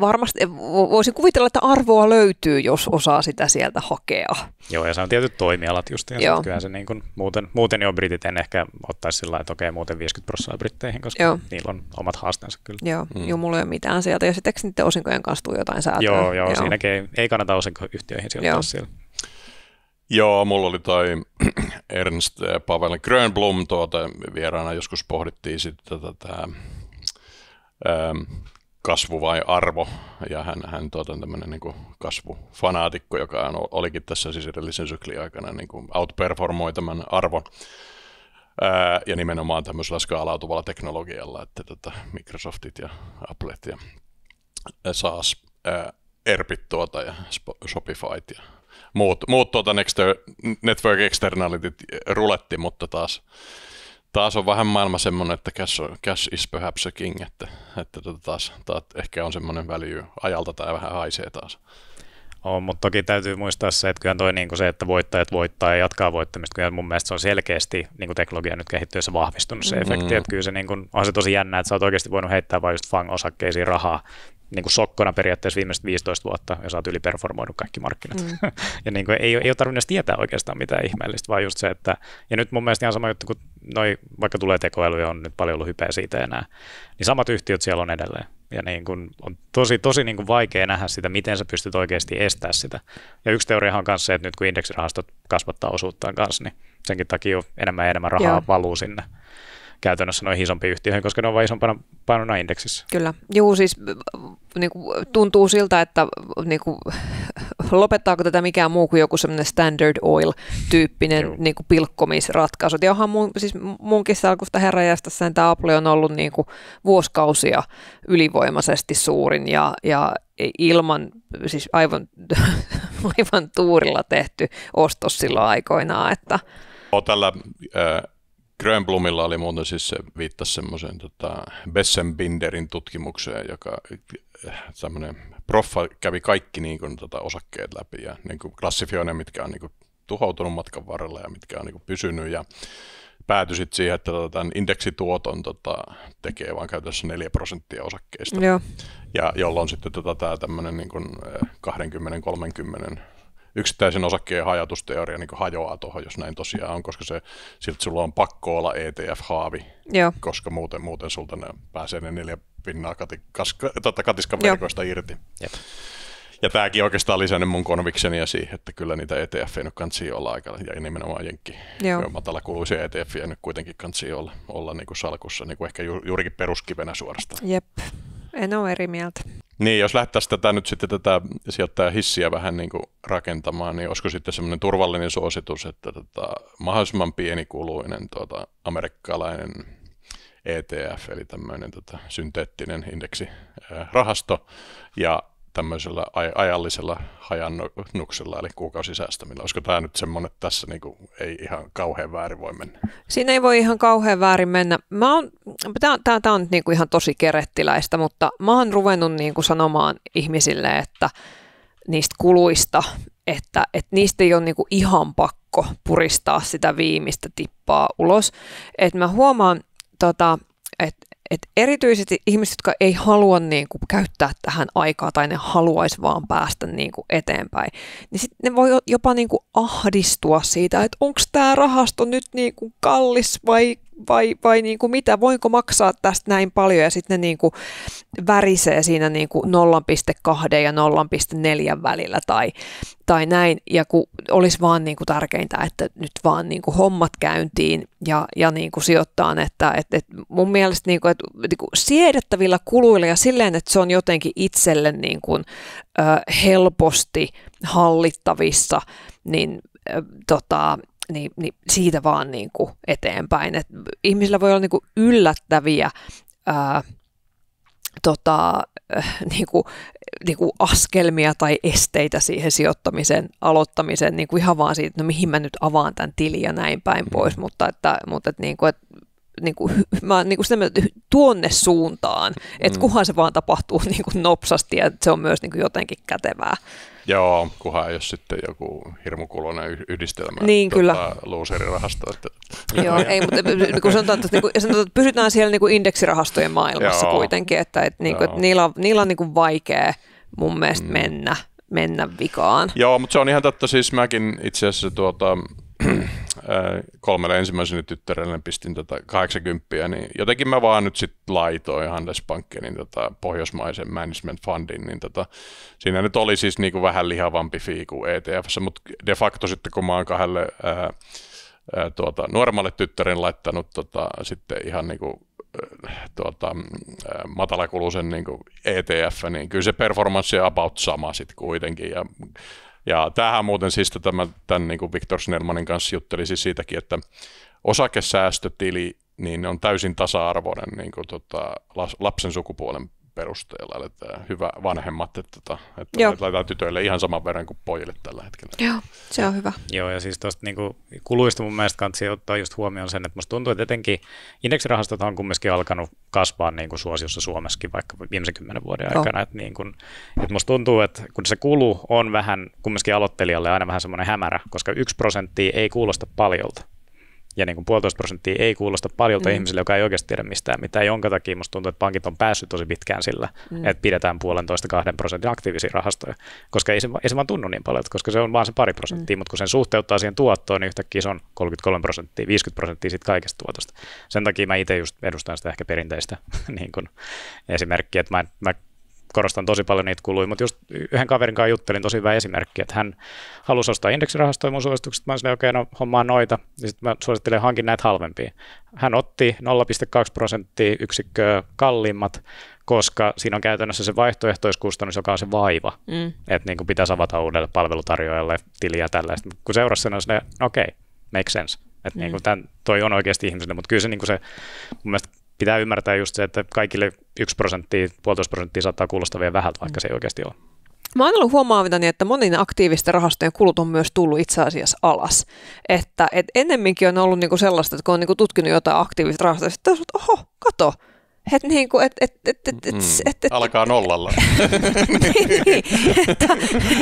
varmasti eh, voisin kuvitella, että arvoa löytyy, jos osaa sitä sieltä hakea. Joo, ja se on tietyt toimialat just, ja kyllähän se niin kuin, muuten, muuten jo britit en ehkä ottaisi sillä että okei, muuten 50 prosenttia britteihin, koska joo. niillä on omat haasteensa kyllä. Joo, mm. joo mulla ei ole mitään sieltä, ja sitten niiden osinkojen kanssa tuu jotain säätöä. Joo, joo, joo. siinäkin ei, ei kannata osinkoyhtiöihin sijoittaa siellä. Joo, mulla oli toi Ernst Pavel Grönblom tuota, vieraana, joskus pohdittiin sitten tätä, tätä kasvu vai arvo, ja hän, hän tuota, on tämmöinen niin kuin kasvufanaatikko, joka on, olikin tässä siis edellisen syklin aikana niin kuin outperformoi tämän arvon, ää, öö, ja nimenomaan tämmöisellä skaalautuvalla teknologialla, että tota, Microsoftit ja Applet ja SaaS, öö, ERPit tuota ja Sp- Shopifyt ja muut, muut tuota Next, network externalityt ruletti, mutta taas taas on vähän maailma semmoinen, että cash, on, cash is perhaps a king, että, että tota taas, taas ehkä on semmoinen väljy ajalta tai vähän haisee taas. On, mutta toki täytyy muistaa se, että kyllä toi niin kuin se, että voittajat voittaa ja jatkaa voittamista, kyllä mun mielestä se on selkeästi niin kuin teknologia nyt kehittyessä vahvistunut se mm. efekti, että kyllä se niin kuin, on se tosi jännä, että sä oot oikeasti voinut heittää vain just fang-osakkeisiin rahaa niin kuin sokkona periaatteessa viimeiset 15 vuotta ja sä oot yliperformoinut kaikki markkinat. Mm. ja niin kuin ei, ei ole tarvinnut tietää oikeastaan mitään ihmeellistä, vaan just se, että, ja nyt mun mielestä ihan sama juttu, kun noi, vaikka tulee tekoäly ja on nyt paljon ollut hypeä siitä enää, niin samat yhtiöt siellä on edelleen. Ja niin kuin, on tosi, tosi niin kuin vaikea nähdä sitä, miten sä pystyt oikeasti estää sitä. Ja yksi teoriahan on myös se, että nyt kun indeksirahastot kasvattaa osuuttaan kanssa, niin senkin takia enemmän ja enemmän rahaa Joo. valuu sinne käytännössä noihin isompiin yhtiöihin, koska ne on vain isompana painona indeksissä. Kyllä. Juu, siis äh, niin kuin, tuntuu siltä, että niin kuin, lopettaako tätä mikään muu kuin joku semmoinen Standard Oil-tyyppinen niin kuin pilkkomisratkaisu. Ja onhan mun, siis munkin salkusta sen tämä Apple on ollut niin kuin, vuosikausia ylivoimaisesti suurin ja, ja ilman, siis aivan, aivan tuurilla tehty ostos silloin aikoinaan. Että... Tällä äh Grönblumilla oli muuten siis se viittasi semmoiseen tota Bessenbinderin tutkimukseen, joka eh, tämmöinen proffa kävi kaikki niin kuin, tota, osakkeet läpi ja niin kuin klassifioi ne, mitkä on niin kuin, tuhoutunut matkan varrella ja mitkä on niin kuin, pysynyt ja päätyi sitten siihen, että tota, tämän indeksituoton tota, tekee vain käytännössä 4 prosenttia osakkeista. Joo. Ja jolloin sitten tota, tämä tämmöinen niin 20-30 yksittäisen osakkeen hajatusteoria niin hajoaa tuohon, jos näin tosiaan on, koska se, silti sulla on pakko olla ETF-haavi, Joo. koska muuten, muuten sulta ne pääsee ne neljä pinnaa katikas, tota, katiskan irti. Jep. Ja tämäkin oikeastaan lisännyt mun konvikseni ja siihen, että kyllä niitä ETF ei nyt kansi olla aika, ja nimenomaan jenkki. Matala kuluisia ETF ei nyt kuitenkin kansi olla, olla niin kuin salkussa, niin kuin ehkä ju, juurikin peruskivenä suorastaan. Jep, en ole eri mieltä. Niin, jos lähtäisi tätä nyt sitten tätä sieltä hissiä vähän niin kuin rakentamaan, niin olisiko sitten semmoinen turvallinen suositus, että tota, mahdollisimman pienikuluinen tuota, amerikkalainen ETF, eli tämmöinen tota, synteettinen rahasto ja tämmöisellä aj- ajallisella hajannuksella, eli kuukausisäästämillä. Olisiko tämä nyt semmoinen, että tässä niinku ei ihan kauhean väärin voi mennä? Siinä ei voi ihan kauhean väärin mennä. Tämä tää, on nyt niinku ihan tosi kerettiläistä, mutta mä oon ruvennut niinku sanomaan ihmisille, että niistä kuluista, että, että niistä ei ole niinku ihan pakko puristaa sitä viimeistä tippaa ulos. Et mä huomaan, tota, että että erityisesti ihmiset, jotka ei halua niin kuin, käyttää tähän aikaa tai ne haluaisi vaan päästä niin kuin, eteenpäin, niin sitten ne voi jopa niin kuin, ahdistua siitä, että onko tämä rahasto nyt niin kuin, kallis vai vai, vai niin kuin mitä, voinko maksaa tästä näin paljon ja sitten ne niin kuin värisee siinä niin kuin 0,2 ja 0,4 välillä tai, tai näin. Ja kun olisi vaan niin kuin tärkeintä, että nyt vaan niin kuin hommat käyntiin ja, ja niin kuin sijoittaa, että, että, että mun mielestä niin kuin, että, niin kuin siedettävillä kuluilla ja silleen, että se on jotenkin itselle niin kuin, helposti hallittavissa, niin tota, niin, niin siitä vaan niin kuin eteenpäin. Et ihmisillä voi olla niin kuin yllättäviä ää, tota, äh, niin kuin, niin kuin askelmia tai esteitä siihen sijoittamisen aloittamiseen, niin kuin ihan vaan siitä, no mihin mä nyt avaan tämän tilin ja näin päin mm. pois, mutta että, mutta että niin kuin, että niin kuin, mä niin kuin sitä mieltä, tuonne suuntaan, että mm. kunhan se vaan tapahtuu niin kuin nopsasti ja se on myös niin kuin jotenkin kätevää. Joo, kunhan ei ole sitten joku hirmukuloinen yhdistelmä niin, tuota, luuserirahasto. Että... Joo, ei, mutta kun sanotaan, että, niin kuin, sanotaan, että pysytään siellä niin kuin indeksirahastojen maailmassa Joo. kuitenkin, että, että, niin kuin, että niillä on, niillä on niin kuin vaikea mun mielestä mm. mennä, mennä vikaan. Joo, mutta se on ihan totta. Siis mäkin itse asiassa tuota, kolmelle ensimmäiselle tyttärelle pistin tota 80, niin jotenkin mä vaan nyt sitten laitoin Handelsbankenin niin tota pohjoismaisen management fundin, niin tota, siinä nyt oli siis niinku vähän lihavampi fii kuin etf mutta de facto sitten kun mä oon kahdelle ää, ää, tuota, nuoremmalle tyttären laittanut tota, sitten ihan niinku tuota, matalakuluisen niin ETF, niin kyllä se performanssi on about sama sitten kuitenkin. Ja ja tämähän muuten siis tämän, tämän niin Viktor Snellmanin kanssa jutteli siis siitäkin, että osakesäästötili niin on täysin tasa-arvoinen niin kuin, tota, lapsen sukupuolen perusteella, että hyvä vanhemmat, että, tota, että, että laitetaan tytöille ihan saman verran kuin pojille tällä hetkellä. Joo, se on hyvä. Joo, ja siis tuosta niin kuin, kuluista mun mielestä kannattaa ottaa just huomioon sen, että musta tuntuu, että etenkin indeksirahastot on kumminkin alkanut kasvaa niin kuin suosiossa Suomessakin vaikka viimeisen kymmenen vuoden aikana. aikana. Että, niin kuin, että musta tuntuu, että kun se kulu on vähän kumminkin aloittelijalle aina vähän semmoinen hämärä, koska yksi prosentti ei kuulosta paljolta. Ja niin kuin puolitoista prosenttia ei kuulosta paljolta mm. ihmiselle, joka ei oikeasti tiedä mistään mitään, jonka takia musta tuntuu, että pankit on päässyt tosi pitkään sillä, mm. että pidetään puolentoista kahden prosentin aktiivisia rahastoja, koska ei se, ei se vaan tunnu niin paljon, koska se on vaan se pari prosenttia, mm. mutta kun sen suhteuttaa siihen tuottoon, niin yhtäkkiä se on 33 prosenttia, 50 prosenttia siitä kaikesta tuotosta. Sen takia mä itse just edustan sitä ehkä perinteistä niin kuin esimerkkiä, että mä, mä korostan tosi paljon niitä kuluja, mutta just yhden kaverin kanssa juttelin tosi hyvä esimerkki, että hän halusi ostaa indeksirahastoja mun suositukset, mä sanoin, okei, okay, no hommaa noita, ja sitten mä suosittelen hankin näitä halvempia. Hän otti 0,2 prosenttia yksikköä kalliimmat, koska siinä on käytännössä se vaihtoehtoiskustannus, joka on se vaiva, mm. että niin kuin pitäisi avata uudelle palvelutarjoajalle tiliä ja tällaista. Kun seurassa on okei, okay, make sense. Että niinku mm. niin kuin tämän, toi on oikeasti ihmiselle, mutta kyllä se, niin kuin se mun mielestä pitää ymmärtää just se, että kaikille 1 prosenttia, puolitoista prosenttia saattaa kuulostaa vielä vähältä, vaikka se ei oikeasti ole. Mä oon ollut huomaavitani, niin, että monin aktiivisten rahastojen kulut on myös tullut itse asiassa alas. Että et ennemminkin on ollut niinku sellaista, että kun on niinku tutkinut jotain aktiivista rahastoja, että oho, kato, et niin kuin, et, et, et, et, et, mm, et, et, Alkaa nollalla. niin, että,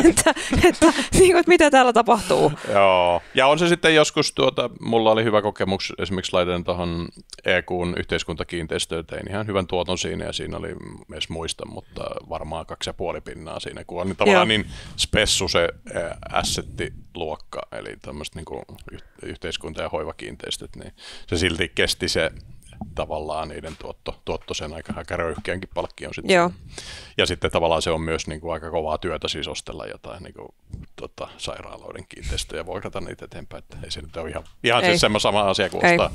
että, että, niin kuin, että mitä täällä tapahtuu. Joo, ja on se sitten joskus, tuota, mulla oli hyvä kokemus, esimerkiksi laitan tuohon EQn yhteiskuntakiinteistöön, tein ihan hyvän tuoton siinä ja siinä oli, edes muista, mutta varmaan kaksi ja puoli pinnaa siinä, kun on niin tavallaan Joo. niin spessu se luokka, eli tämmöiset niin yhteiskunta- ja hoivakiinteistöt, niin se silti kesti se tavallaan niiden tuotto, tuotto sen aika, aika röyhkeänkin palkkion sitten. Joo. Ja sitten tavallaan se on myös niin kuin aika kovaa työtä siis ostella jotain niin kuin, tota, sairaaloiden kiinteistöjä ja vuokrata niitä eteenpäin. Että ei se nyt ole ihan, ihan siis ei. siis sama asia kuin ostaa,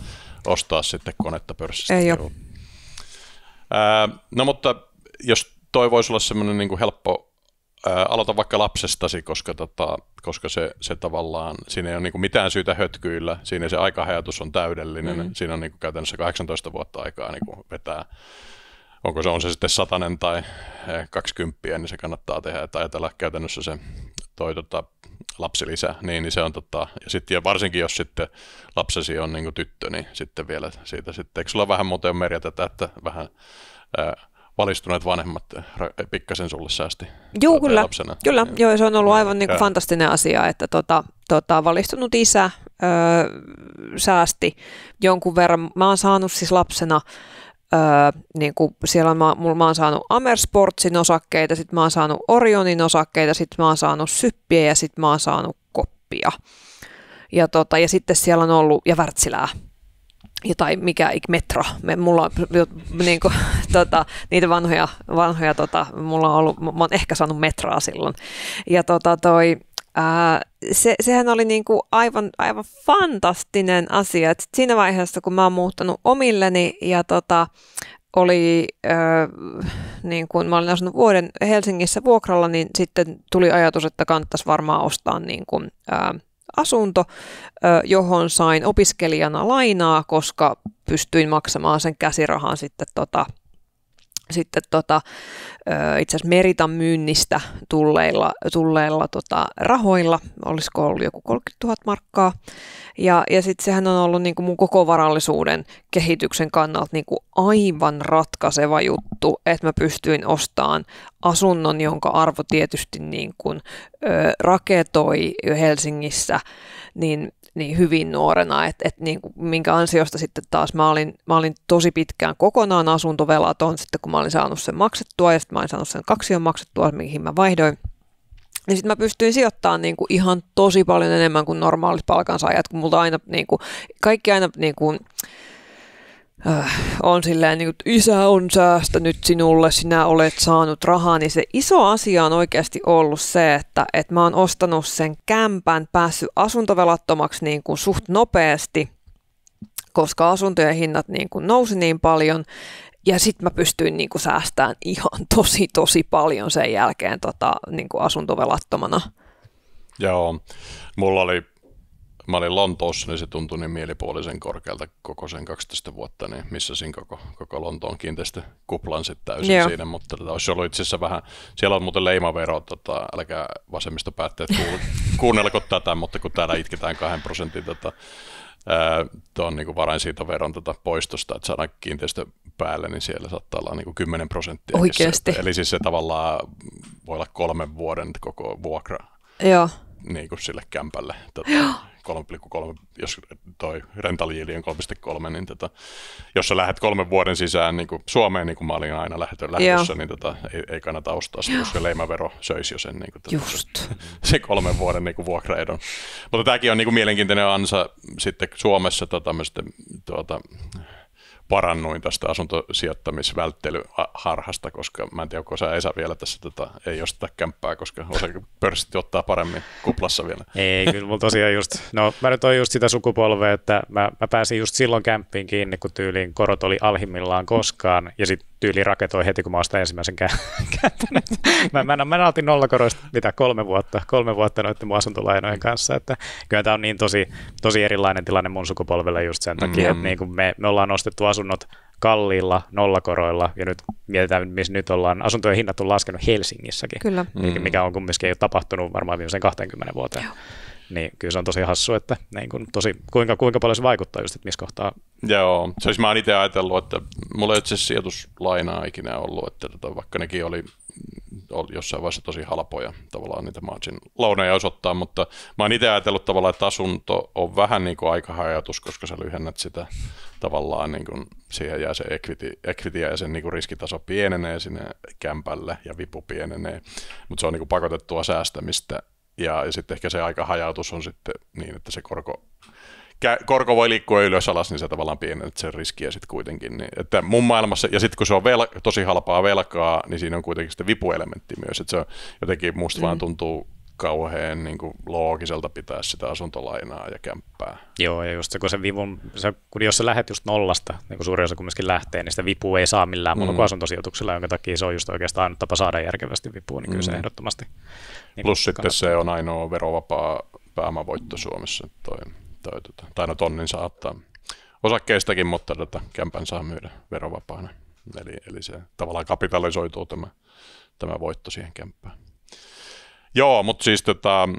ostaa sitten konetta pörssistä. Ei Joo. Ää, no mutta jos toi voisi olla semmoinen niin helppo aloita vaikka lapsestasi, koska, tota, koska se, se tavallaan, siinä ei ole niinku mitään syytä hötkyillä, siinä se aikahajatus on täydellinen, mm-hmm. siinä on niinku käytännössä 18 vuotta aikaa niinku vetää onko se, on se sitten satanen tai kaksikymppiä, niin se kannattaa tehdä, että ajatella käytännössä se toi tota, lapsilisä, niin, niin se on tota, ja sitten ja varsinkin jos sitten lapsesi on niin tyttö, niin sitten vielä siitä sitten, eikö sulla vähän muuten merjätä, että vähän ää, valistuneet vanhemmat pikkasen sulle säästi Joo, kyllä, lapsena. kyllä. Niin. Joo, se on ollut niin. aivan niin kuin fantastinen asia, että tota, tota, valistunut isä ö, säästi jonkun verran. Mä oon saanut siis lapsena ö, niin kuin siellä on, mä, mä oon saanut Amersportsin osakkeita, sitten mä oon saanut Orionin osakkeita, sitten mä oon saanut Syppiä ja sitten mä oon saanut Koppia. Ja, tota, ja sitten siellä on ollut, ja Wärtsilää jotain, mikä metro, me, mulla on niin kuin, tota, niitä vanhoja, vanhoja tota, mulla on ollut, mä oon ehkä saanut metroa silloin. Ja tota toi, ää, se, sehän oli niin kuin aivan, aivan fantastinen asia, että siinä vaiheessa kun mä oon muuttanut omilleni ja tota, oli, äh, niin kun mä olin asunut vuoden Helsingissä vuokralla, niin sitten tuli ajatus, että kannattaisi varmaan ostaa niin kun, äh, asunto, johon sain opiskelijana lainaa, koska pystyin maksamaan sen käsirahan sitten tota, sitten tota, itse asiassa Meritan myynnistä tulleilla, tulleilla tota, rahoilla, olisiko ollut joku 30 000 markkaa. Ja, ja sitten sehän on ollut niin kuin mun koko varallisuuden kehityksen kannalta niin kuin aivan ratkaiseva juttu, että mä pystyin ostamaan asunnon, jonka arvo tietysti niin kuin, ö, raketoi Helsingissä, niin niin hyvin nuorena, että et niin minkä ansiosta sitten taas mä olin, mä olin tosi pitkään kokonaan asuntovelaton sitten, kun mä olin saanut sen maksettua ja sitten mä olin saanut sen kaksion maksettua, mihin mä vaihdoin niin sitten mä pystyin sijoittamaan niin kuin ihan tosi paljon enemmän kuin normaalit palkansaajat, kun multa aina niin kuin, kaikki aina niin kuin, äh, on silleen, niin kuin, isä on säästänyt sinulle, sinä olet saanut rahaa, niin se iso asia on oikeasti ollut se, että, että mä oon ostanut sen kämpän, päässyt asuntovelattomaksi niin kuin suht nopeasti, koska asuntojen hinnat niin kuin nousi niin paljon, ja sitten mä pystyin niin kuin säästämään ihan tosi tosi paljon sen jälkeen tota, niin kuin asuntovelattomana. Joo, mulla oli mä olin Lontoossa, niin se tuntui niin mielipuolisen korkealta koko sen 12 vuotta, niin missä siinä koko, koko Lontoon kuplan sitten täysin Joo. siinä, mutta tätä tota, olisi ollut itse asiassa vähän, siellä on muuten leimavero, tota, älkää vasemmista päättäjät kuunnelko tätä, mutta kun täällä itketään kahden prosentin tota, tuon niin varainsiitoveron tota poistosta, että saadaan kiinteistö päälle, niin siellä saattaa olla niin kuin 10 prosenttia. Oikeasti. Eli siis se tavallaan voi olla kolmen vuoden koko vuokra Joo. Niin kuin sille kämpälle. Tota, 3,3, jos toi rental yield on 3,3, niin tota, jos sä lähdet kolmen vuoden sisään niin kuin Suomeen, niin kuin mä olin aina lähtö, lähdössä, niin tota, ei, ei kannata ostaa sitä, koska leimävero söisi jo sen, niin kuin, tota, Just. se kolmen vuoden niin kuin vuokraedon. Mutta tämäkin on niin kuin mielenkiintoinen ansa sitten Suomessa tota, tämmöisten tuota, parannuin tästä asuntosijoittamisvälttelyharhasta, koska mä en tiedä, onko sä Esa vielä tässä tätä, tota, ei osta kämppää, koska pörssit ottaa paremmin kuplassa vielä. Ei, kyllä mulla tosiaan just, no mä nyt oon just sitä sukupolvea, että mä, mä pääsin just silloin kämppiin kiinni, kun tyyliin korot oli alhimmillaan koskaan, ja sitten tyyli raketoi heti, kun mä sitä ensimmäisen kääntänyt. mä, mä, mä nautin nollakoroista mitä kolme vuotta, kolme vuotta noiden mun asuntolainojen kanssa. Että kyllä tämä on niin tosi, tosi erilainen tilanne mun sukupolvelle just sen takia, mm-hmm. että niin kuin me, me ollaan ostettu asunnot kalliilla nollakoroilla, ja nyt mietitään, missä nyt ollaan. Asuntojen hinnat on laskenut Helsingissäkin, Kyllä. mikä mm. on kumminkin jo tapahtunut varmaan viimeisen 20 vuoteen. Joo. Niin kyllä se on tosi hassu, että niin kun, tosi, kuinka, kuinka paljon se vaikuttaa just, että missä kohtaa. Joo, se olisi mä itse ajatellut, että mulla ei itse sijoituslainaa ikinä ollut, että tota, vaikka nekin oli oli jossain vaiheessa tosi halpoja tavallaan niitä margin launeja osoittaa, mutta mä oon itse ajatellut tavallaan, että asunto on vähän niin kuin aika hajatus, koska sä lyhennät sitä tavallaan niin kuin siihen jää se equity, equity ja sen niin kuin riskitaso pienenee sinne kämpälle ja vipu pienenee, mutta se on niin kuin pakotettua säästämistä ja sitten ehkä se aika hajautus on sitten niin, että se korko, korko voi liikkua ylös alas, niin se tavallaan pienet sen riskiä sitten kuitenkin. Niin, että mun maailmassa, ja sitten kun se on velka, tosi halpaa velkaa, niin siinä on kuitenkin sitten vipuelementti myös, että se on jotenkin musta mm. vaan tuntuu kauhean niin kuin, loogiselta pitää sitä asuntolainaa ja kämppää. Joo, ja just se, kun, se vivun, se, kun jos sä lähet just nollasta, niin kuin suurin osa kumminkin lähtee, niin sitä vipua ei saa millään muulla mm. kuin asuntosijoituksella, jonka takia se on just oikeastaan ainoa tapa saada järkevästi vipua, niin kyllä mm. se ehdottomasti. Niin Plus sitten kannattaa. se on ainoa verovapaa pääomavoitto Suomessa, toi, toi, toi, tota, tai no tonnin saattaa osakkeistakin, mutta tätä kämpän saa myydä verovapaana. Eli, eli se tavallaan kapitalisoituu tämä, tämä voitto siihen kämppään. Joo, mutta siis tota,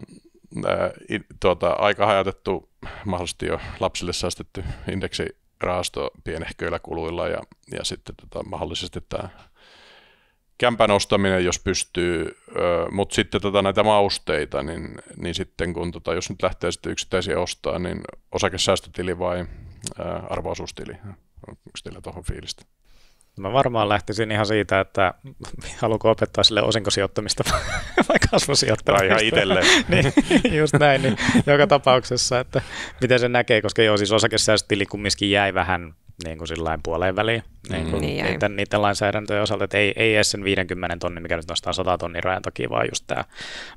äh, tuota, aika hajautettu, mahdollisesti jo lapsille säästetty indeksirahasto pienehköillä kuluilla ja, ja sitten tota, mahdollisesti tämä kämpän ostaminen, jos pystyy, mutta sitten tota, näitä mausteita, niin, niin sitten kun, tota, jos nyt lähtee sitten yksittäisiä ostaa, niin osakesäästötili vai arvoasuustili, onko teillä tuohon fiilistä? Mä varmaan lähtisin ihan siitä, että haluanko opettaa sille osinkosijoittamista vai kasvusijoittamista. Tai ihan itselle. niin, just näin, niin joka tapauksessa, että miten se näkee, koska joo, siis osakesäästötili kumminkin jäi vähän niin kuin sillä puoleen väliin niin kuin mm. niin niiden, niiden lainsäädäntöjen osalta, että ei, ei edes sen 50 tonnin mikä nyt nostaa 100 tonnin rajan takia, vaan just tämä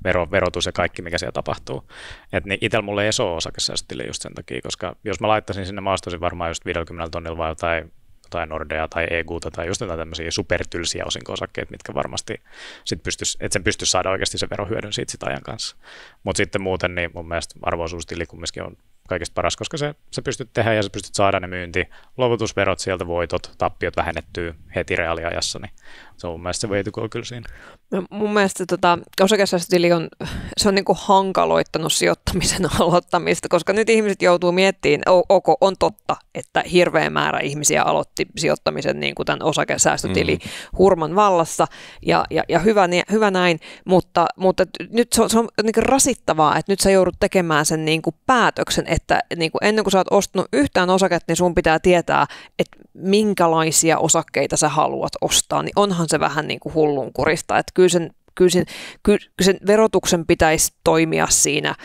vero, verotus ja kaikki, mikä siellä tapahtuu. Että niin itsellä mulla ei ole osakesäästötili just sen takia, koska jos mä laittaisin sinne, mä varmaan just 50 tonnilla vai jotain tai Nordea tai EGUta tai just jotain tämmöisiä supertylsiä osinko-osakkeita, mitkä varmasti sit pystyisi, et sen pystyisi saada oikeasti sen verohyödyn siitä sit ajan kanssa. Mutta sitten muuten niin mun mielestä arvoisuustili kumminkin on kaikista paras, koska se, se pystyt tehdä ja sä pystyt saada ne myynti, luovutusverot sieltä, voitot, tappiot vähennettyä heti reaaliajassa, niin se on mun mielestä se go kyllä siinä. No, mun mielestä tota, osakesäästötili on, se on niinku hankaloittanut sijoittamisen aloittamista, koska nyt ihmiset joutuu miettimään, ok, on totta, että hirveä määrä ihmisiä aloitti sijoittamisen niin kuin tämän osakesäästötili mm. hurman vallassa, ja, ja, ja hyvä, hyvä näin, mutta, mutta nyt se on, se on niin rasittavaa, että nyt sä joudut tekemään sen niin kuin päätöksen, että niin kuin ennen kuin sä oot ostanut yhtään osaketta, niin sun pitää tietää, että minkälaisia osakkeita sä haluat ostaa, niin onhan se vähän niin kuin hullunkurista, että kyllä sen kyllä sen, kyllä sen verotuksen pitäisi toimia siinä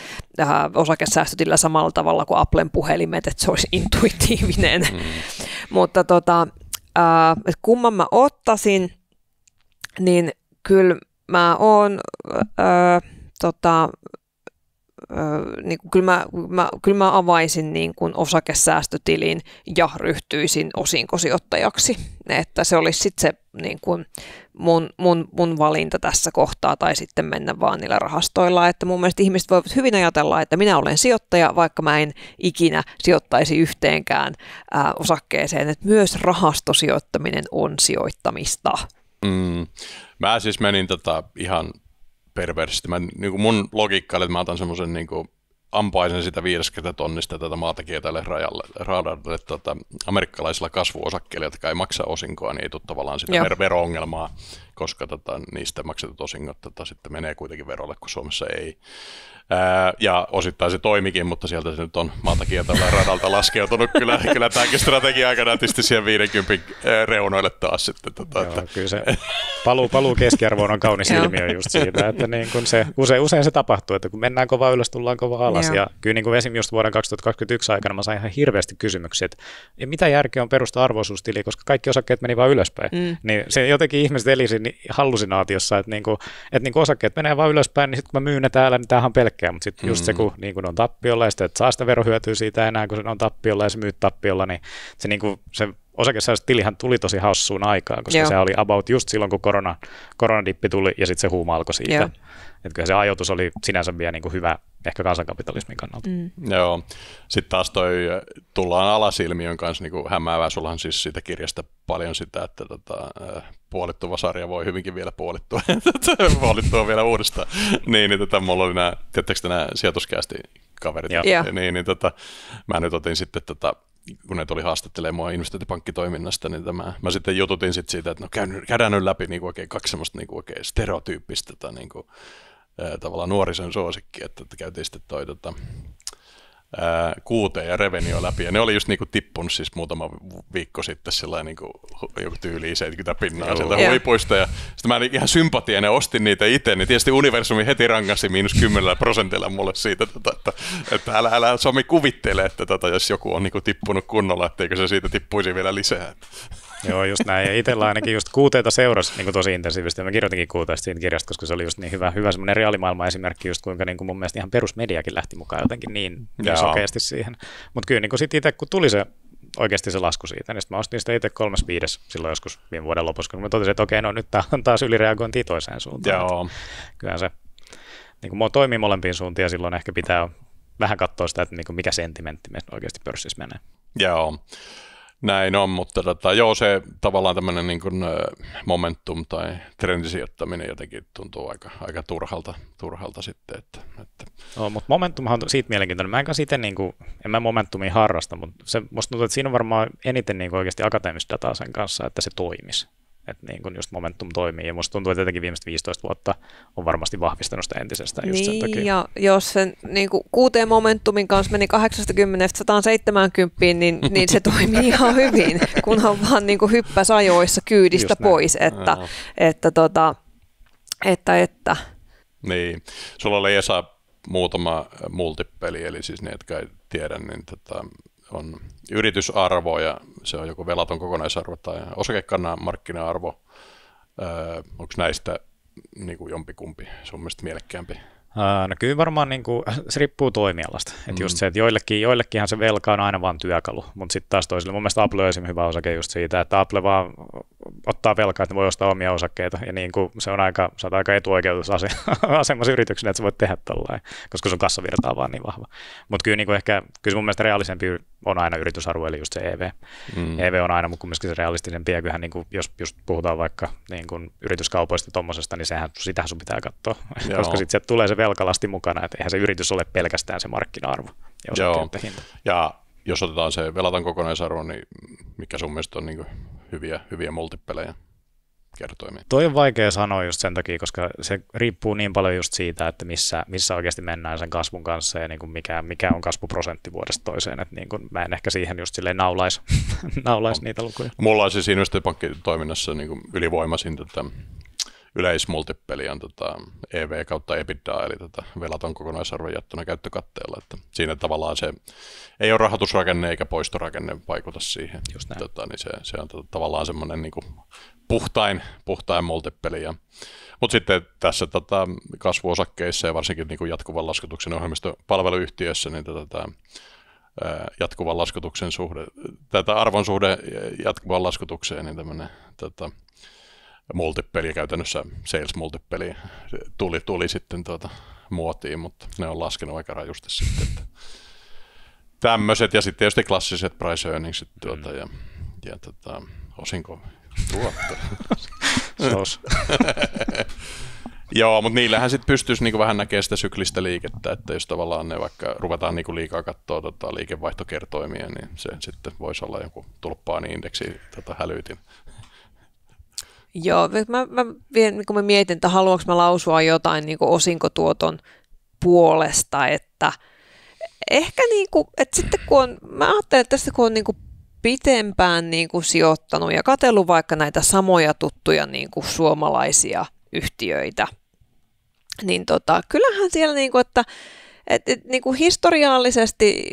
äh, osakesäästötillä samalla tavalla kuin Applen puhelimet, että se olisi intuitiivinen. Mm. Mutta tota, äh, kumman mä ottaisin, niin kyllä mä oon äh, äh tota, niin kuin kyllä, mä, mä, kyllä mä avaisin niin kuin osakesäästötilin ja ryhtyisin osinkosijoittajaksi. Että se olisi sitten se niin kuin mun, mun, mun valinta tässä kohtaa tai sitten mennä vaan niillä rahastoilla. Että mun mielestä ihmiset voivat hyvin ajatella, että minä olen sijoittaja, vaikka mä en ikinä sijoittaisi yhteenkään ää, osakkeeseen. Että myös rahastosijoittaminen on sijoittamista. Mm. Mä siis menin tota ihan perversti. Mä, niin kuin mun logiikka oli, että mä otan semmoisen niin ampaisen sitä 50 tonnista tätä maatakia tälle rajalle, radalle tota, amerikkalaisilla kasvuosakkeilla, jotka ei maksa osinkoa, niin ei tule tavallaan sitä vero-ongelmaa koska tota, niistä maksetut osingot tota, sitten menee kuitenkin verolle, kun Suomessa ei. Ää, ja osittain se toimikin, mutta sieltä se nyt on maata kieltävällä radalta laskeutunut kyllä, kyllä tämäkin strategia aika nätisti siihen 50 reunoille taas sitten. Tota, Joo, että. Kyllä se paluu, paluu keskiarvoon on kaunis ilmiö just siitä, että niin kun se, usein, usein se tapahtuu, että kun mennään kova ylös, tullaan kova alas. Joo. Ja kyllä niin kuin esimerkiksi just vuoden 2021 aikana mä sain ihan hirveästi kysymyksiä, että mitä järkeä on perusta arvoisuustili, koska kaikki osakkeet meni vaan ylöspäin. Mm. Niin se jotenkin ihmiset elisi niin hallusinaatiossa, että, niin kuin, että niin kuin osakkeet menee vaan ylöspäin, niin sitten kun mä myyn ne täällä, niin tämähän on pelkkää, mutta sitten just mm. se, kun, niin kun on tappiolla ja sitten saa sitä verohyötyä siitä enää, kun se on tappiolla ja se myy tappiolla, niin se, niin kuin, se osakesäästötilihän tuli tosi hassuun aikaan, koska Joo. se oli about just silloin, kun korona, koronadippi tuli ja sitten se huuma alkoi siitä. Joo. Että kyllä se ajoitus oli sinänsä vielä niin kuin hyvä ehkä kansankapitalismin kannalta. Mm. Joo. Sitten taas toi tullaan alasilmiön kanssa niin kuin hämäävää. Sullahan siis siitä kirjasta paljon sitä, että tota, äh, puolittuva sarja voi hyvinkin vielä puolittua, tota, puolittua vielä uudestaan. niin, niin tota, mulla oli nämä, tiedättekö nämä sijoituskäästi kaverit. Joo. Niin, niin tota, mä nyt otin sitten tota, kun ne tuli haastattelemaan mua investointipankkitoiminnasta, niin tämä, mä sitten jututin sit siitä, että no käyn, käydään nyt läpi niin kuin oikein kaksi semmoista niin kuin oikein stereotyyppistä tai tota niin kuin, tavallaan nuorisen suosikki, että, että käytiin sitten toi tota, ää, kuuteen ja revenio läpi, ja ne oli just niinku tippunut siis muutama viikko sitten sillä niinku, joku tyyli 70 pinnaa Joo. sieltä huipuista, ja sitten mä ihan ja ostin niitä itse, niin tietysti universumi heti rankasi miinus 10 prosentilla mulle siitä, että, tota, että, että älä, älä Sami kuvittele, että että tota, jos joku on niinku tippunut kunnolla, etteikö se siitä tippuisi vielä lisää. Joo, just näin. itsellä ainakin just kuuteita seurasi niin tosi intensiivisesti. Mä kirjoitinkin kuuteista siitä kirjasta, koska se oli just niin hyvä, hyvä semmoinen reaalimaailma esimerkki, just kuinka niin kuin mun mielestä ihan perusmediakin lähti mukaan jotenkin niin, niin sokeasti siihen. Mutta kyllä niin sitten itse, kun tuli se oikeasti se lasku siitä, niin sitten mä ostin sitä itse kolmas viides silloin joskus viime vuoden lopussa, kun mä totesin, että okei, no nyt tää on taas ylireagointi toiseen suuntaan. Joo. Kyllähän se niin kuin toimii molempiin suuntiin ja silloin ehkä pitää vähän katsoa sitä, että niin kuin mikä sentimentti oikeasti pörssissä menee. Joo. Näin on, mutta tota, joo, se tavallaan tämmöinen niin kuin momentum tai trendisijoittaminen jotenkin tuntuu aika, aika turhalta, turhalta sitten. Että, että. No, mutta momentumhan on siitä mielenkiintoinen. Mä en sitten niin kuin, en mä momentumia harrasta, mutta se, musta tuntuu, että siinä on varmaan eniten niin kuin oikeasti akateemista dataa sen kanssa, että se toimisi että niin kun just momentum toimii. Ja musta tuntuu, että jotenkin viimeiset 15 vuotta on varmasti vahvistanut sitä entisestään just niin, sen takia. ja jos sen niin kuuteen momentumin kanssa meni 80-170, niin, niin se toimii ihan hyvin, kunhan vaan niin kuin hyppäs ajoissa kyydistä pois. Näin. Että, että, tota, että, että. Niin. Sulla oli Esa muutama multipeli, eli siis ne, jotka ei tiedä, niin tota, on yritysarvo ja se on joku velaton kokonaisarvo tai osakekannan markkina-arvo. Öö, onko näistä niin kuin jompikumpi sun mielestä mielekkäämpi? No kyllä varmaan niin kuin, äh, se riippuu toimialasta. Mm. Että just se, että joillekin, joillekinhan se velka on aina vain työkalu, mutta sitten taas toisille, mun mielestä Apple on esimerkiksi hyvä osake just siitä, että Apple vaan ottaa velkaa, että ne voi ostaa omia osakkeita, ja niin kuin se on aika, sä aika etuoikeutusasemassa yrityksenä, että sä voit tehdä tällainen, koska sun kassavirta on vaan niin vahva. Mutta kyllä, niin kuin ehkä, kyllä mun mielestä reaalisempi on aina yritysarvo, eli just se EV. Mm. EV on aina, mutta kumminkin se realistisempi, ja kyllähän niin kuin, jos just puhutaan vaikka niin kuin yrityskaupoista ja tuommoisesta, niin sehän, sitähän sun pitää katsoa, Joo. koska sitten tulee se velkalasti mukana, että eihän se yritys ole pelkästään se markkina-arvo ja Joo. Ja jos otetaan se velatan kokonaisarvo, niin mikä sun mielestä on niin hyviä, hyviä multipelejä? kertoimia? Toi on vaikea sanoa just sen takia, koska se riippuu niin paljon just siitä, että missä, missä oikeasti mennään sen kasvun kanssa ja niin kuin mikä, mikä on kasvuprosentti vuodesta toiseen. Et niin kuin mä en ehkä siihen just silleen naulais, naulais no. niitä lukuja. Mulla on siis investointipankkitoiminnassa niin kuin ylivoimaisin tätä yleismultipeli on tota EV kautta EBITDA, eli tätä tota, velaton kokonaisarvon jättönä käyttökatteella. Että siinä tavallaan se ei ole rahoitusrakenne eikä poistorakenne vaikuta siihen. Just näin. Tota, niin se, se on tota, tavallaan semmoinen niinku puhtain, puhtain multipeli. Mutta sitten tässä tota, kasvuosakkeissa ja varsinkin niinku jatkuvan laskutuksen ohjelmistopalveluyhtiössä, niin tätä, tota, tätä jatkuvan laskutuksen suhde, tätä arvon suhde jatkuvan laskutukseen, niin tämmöinen tota, multipeli käytännössä, sales multipeli tuli, tuli sitten tuota muotiin, mutta ne on laskenut aika rajusti sitten. Että tämmöiset ja sitten tietysti klassiset price earnings mm. tuota, mm. ja, ja tota, osinko tuotto. Joo, mutta niillähän sitten pystyisi niinku vähän näkemään sitä syklistä liikettä, että jos tavallaan ne vaikka ruvetaan niinku liikaa katsoa tota liikevaihtokertoimia, niin se sitten voisi olla joku tulppaani indeksi tota, hälytin Joo, mä, mä, niin kun mä mietin, että haluanko mä lausua jotain niin osinkotuoton puolesta, että ehkä niin kuin, että sitten kun on, mä ajattelen, että tästä kun on niin kuin pitempään niin kuin sijoittanut ja katsellut vaikka näitä samoja tuttuja niin kuin suomalaisia yhtiöitä, niin tota, kyllähän siellä niin kuin, että että, että niin kuin historiallisesti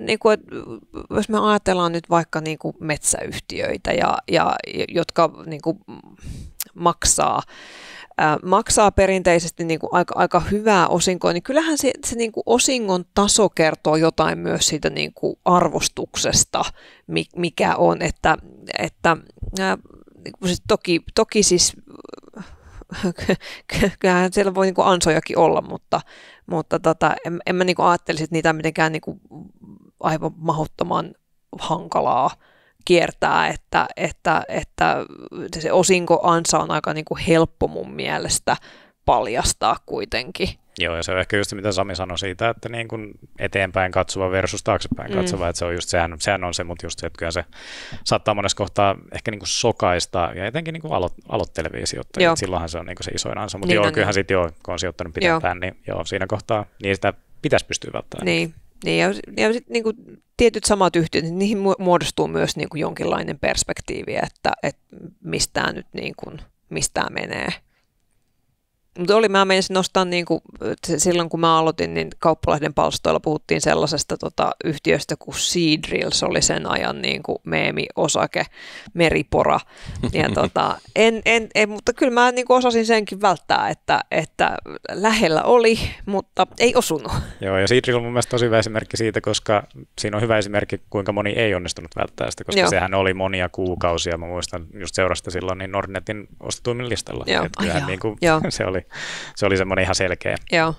niin kuin, että jos me ajatellaan nyt vaikka niin kuin metsäyhtiöitä, ja, ja, jotka niin kuin maksaa ää, maksaa perinteisesti niin kuin aika, aika hyvää osinkoa, niin kyllähän se, se niin kuin osingon taso kertoo jotain myös siitä niin kuin arvostuksesta, mikä on, että, että niin kuin, siis toki, toki siis kyllähän siellä voi niin kuin ansojakin olla, mutta, mutta tota, en, en mä niin kuin ajattelisi, että niitä mitenkään niin kuin aivan mahottoman hankalaa kiertää, että, että, että se osinkoansa on aika niin kuin helppo mun mielestä paljastaa kuitenkin. Joo, ja se on ehkä just mitä Sami sanoi siitä, että niin kuin eteenpäin katsova versus taaksepäin mm. katsova, että se on just, sehän, sehän on se, mutta just se, että kyllä se saattaa monessa kohtaa ehkä niin kuin sokaista ja etenkin niin kuin alo- aloittelevia sijoittajia, joo. silloinhan se on niin kuin se isoin ansa, mutta niin joo, on, niin kyllähän sitten joo, kun on sijoittanut pitempään, joo. niin joo, siinä kohtaa, niin sitä pitäisi pystyä välttämään. Niin, niin, ja, ja sitten niinku, tietyt samat yhtiöt, niin niihin muodostuu myös niinku jonkinlainen perspektiivi, että et mistään nyt niinku, mistään menee – mutta oli, mä menisin nostaa, niin kuin, silloin kun mä aloitin, niin Kauppalahden palstoilla puhuttiin sellaisesta tota, yhtiöstä kuin Seadrills, oli sen ajan niin kuin, meemiosake, osake meripora. Ja, tota, en, en, en, mutta kyllä mä niin kuin, osasin senkin välttää, että, että lähellä oli, mutta ei osunut. Joo, ja Seedrill on mun mielestä tosi hyvä esimerkki siitä, koska siinä on hyvä esimerkki, kuinka moni ei onnistunut välttää sitä, koska Joo. sehän oli monia kuukausia, mä muistan just seurasta silloin, niin Nordnetin ostetuimmin listalla. Joo. kyllähän, niinku joo. Niin kuin, joo. se oli se oli semmoinen ihan selkeä. Joo.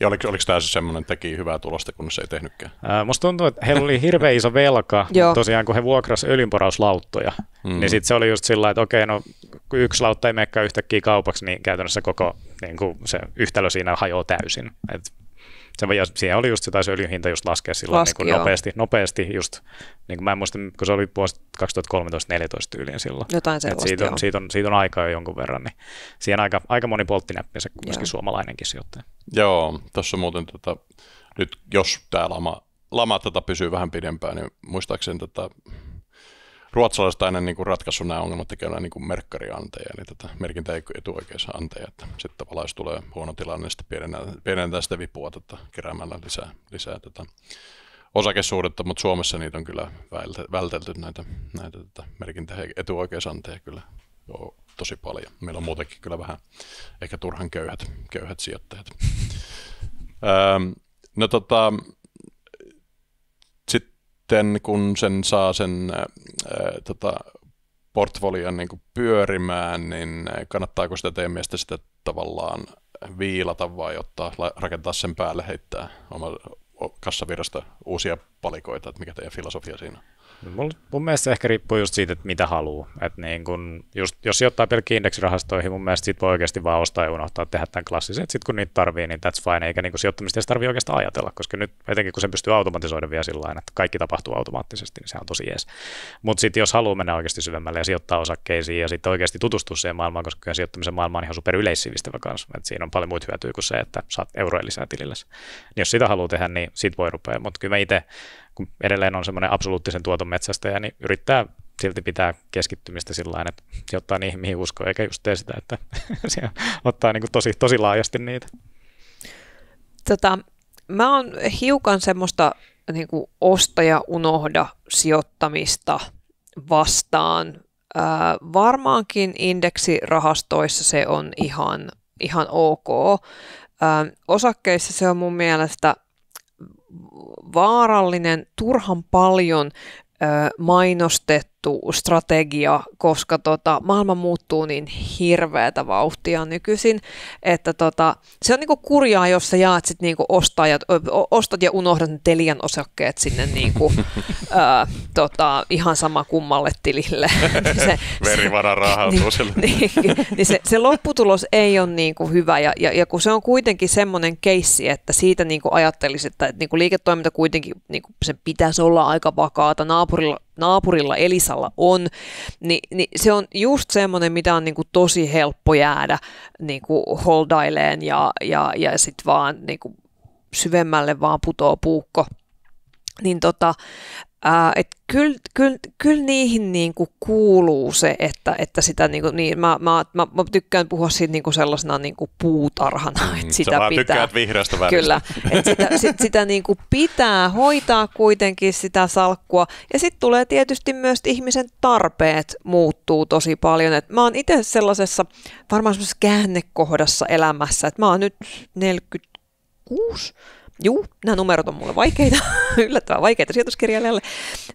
Ja oliko, oliko tämä siis semmoinen teki hyvää tulosta, kun se ei tehnytkään? Ää, musta tuntuu, että heillä oli hirveän iso velka, tosiaan kun he vuokras öljynporauslauttoja, mm. niin sitten se oli just sillä että okei, no kun yksi lautta ei menekään yhtäkkiä kaupaksi, niin käytännössä koko niin kuin se yhtälö siinä hajoaa täysin. Et se, ja siellä oli just se taisi öljyn hinta just laskea silloin Laski, niin kuin nopeasti, nopeasti just, niin kuin mä en muista, kun se oli vuosi 2013-2014 tyyliin silloin. Jotain sellaista, Et siitä, on, siitä, on, siitä on aikaa jo jonkun verran, niin siihen aika, aika moni poltti näppinsä se joo. suomalainenkin sijoittaja. Joo, tässä muuten tota, nyt jos tämä lama, lama tota pysyy vähän pidempään, niin muistaakseni tota, ruotsalaiset aina niin ratkaisu nämä ongelmat tekemällä niin merkkarianteja, eli tätä tota merkintä etuoikeissa anteja, että sitten tavallaan jos tulee huono tilanne, niin sitten pienennetään, sitä vipua tota, keräämällä lisää, lisää tätä tota osakesuhdetta, mutta Suomessa niitä on kyllä vältelty näitä, näitä tätä tota merkintä etuoikeusanteja kyllä joo, tosi paljon. Meillä on muutenkin kyllä vähän ehkä turhan köyhät, köyhät sijoittajat. Öö, no tota, sitten kun sen saa sen ää, äh, äh, tota, portfolion niin kuin pyörimään, niin äh, kannattaako sitä teidän mielestä sitä tavallaan viilata vai ottaa, rakentaa sen päälle, heittää oma kassavirrasta uusia palikoita, että mikä teidän filosofia siinä on? No, mun, mielestä se ehkä riippuu just siitä, että mitä haluaa. Et niin kun just, jos sijoittaa pelkkiin indeksirahastoihin, mun mielestä sit voi oikeasti vaan ostaa ja unohtaa tehdä tämän klassisen. Sitten kun niitä tarvii, niin that's fine. Eikä niin sijoittamista edes tarvitse oikeastaan ajatella, koska nyt etenkin kun se pystyy automatisoida vielä sillä että kaikki tapahtuu automaattisesti, niin se on tosi jees. Mutta sitten jos haluaa mennä oikeasti syvemmälle ja sijoittaa osakkeisiin ja sitten oikeasti tutustua siihen maailmaan, koska kyllä sijoittamisen maailma on ihan super yleissivistävä kanssa. Et siinä on paljon muita hyötyä kuin se, että saat euroja lisää tilillesi. Niin jos sitä haluaa tehdä, niin niin sit voi rupea. Mutta kyllä mä itse, kun edelleen on semmoinen absoluuttisen tuoton metsästäjä, niin yrittää silti pitää keskittymistä sillä tavalla, että ottaa niihin, mihin uskoo, eikä just tee sitä, että ottaa niin kuin tosi, tosi laajasti niitä. Tota, mä oon hiukan semmoista niin kuin osta ja unohda sijoittamista vastaan. Ää, varmaankin indeksirahastoissa se on ihan, ihan ok. Ää, osakkeissa se on mun mielestä vaarallinen, turhan paljon mainostettu muuttuu strategia, koska tota, maailma muuttuu niin hirveätä vauhtia nykyisin, että tota, se on niinku kurjaa, jos sä jaat sit niinku ostajat, ostat ja unohdat Telian osakkeet sinne niinku, ää, tota, ihan sama kummalle tilille. se, Verivaran rahautuu niin, niin, niin se, se, lopputulos ei ole niinku hyvä ja, ja, ja, kun se on kuitenkin semmoinen keissi, että siitä niinku ajattelisi, että, että niinku liiketoiminta kuitenkin niinku sen pitäisi olla aika vakaata, naapurilla naapurilla Elisalla on, niin, niin se on just semmoinen, mitä on niin kuin tosi helppo jäädä niin kuin holdaileen ja, ja, ja sitten vaan niin kuin syvemmälle vaan putoo puukko. Niin tota, Äh, että kyllä kyl, kyl niihin niinku kuuluu se, että, että sitä niinku, niin, mä, mä, mä, mä, tykkään puhua siitä niinku sellaisena niinku puutarhana, mm, että sitä Sä pitää. tykkäät vihreästä väristä. Kyllä, että sitä, sit, sitä niinku pitää hoitaa kuitenkin sitä salkkua. Ja sitten tulee tietysti myös ihmisen tarpeet muuttuu tosi paljon. Et mä oon itse sellaisessa varmaan sellaisessa käännekohdassa elämässä, että mä oon nyt 46 Juu, nämä numerot on mulle vaikeita, yllättävän vaikeita sijoituskirjailijalle.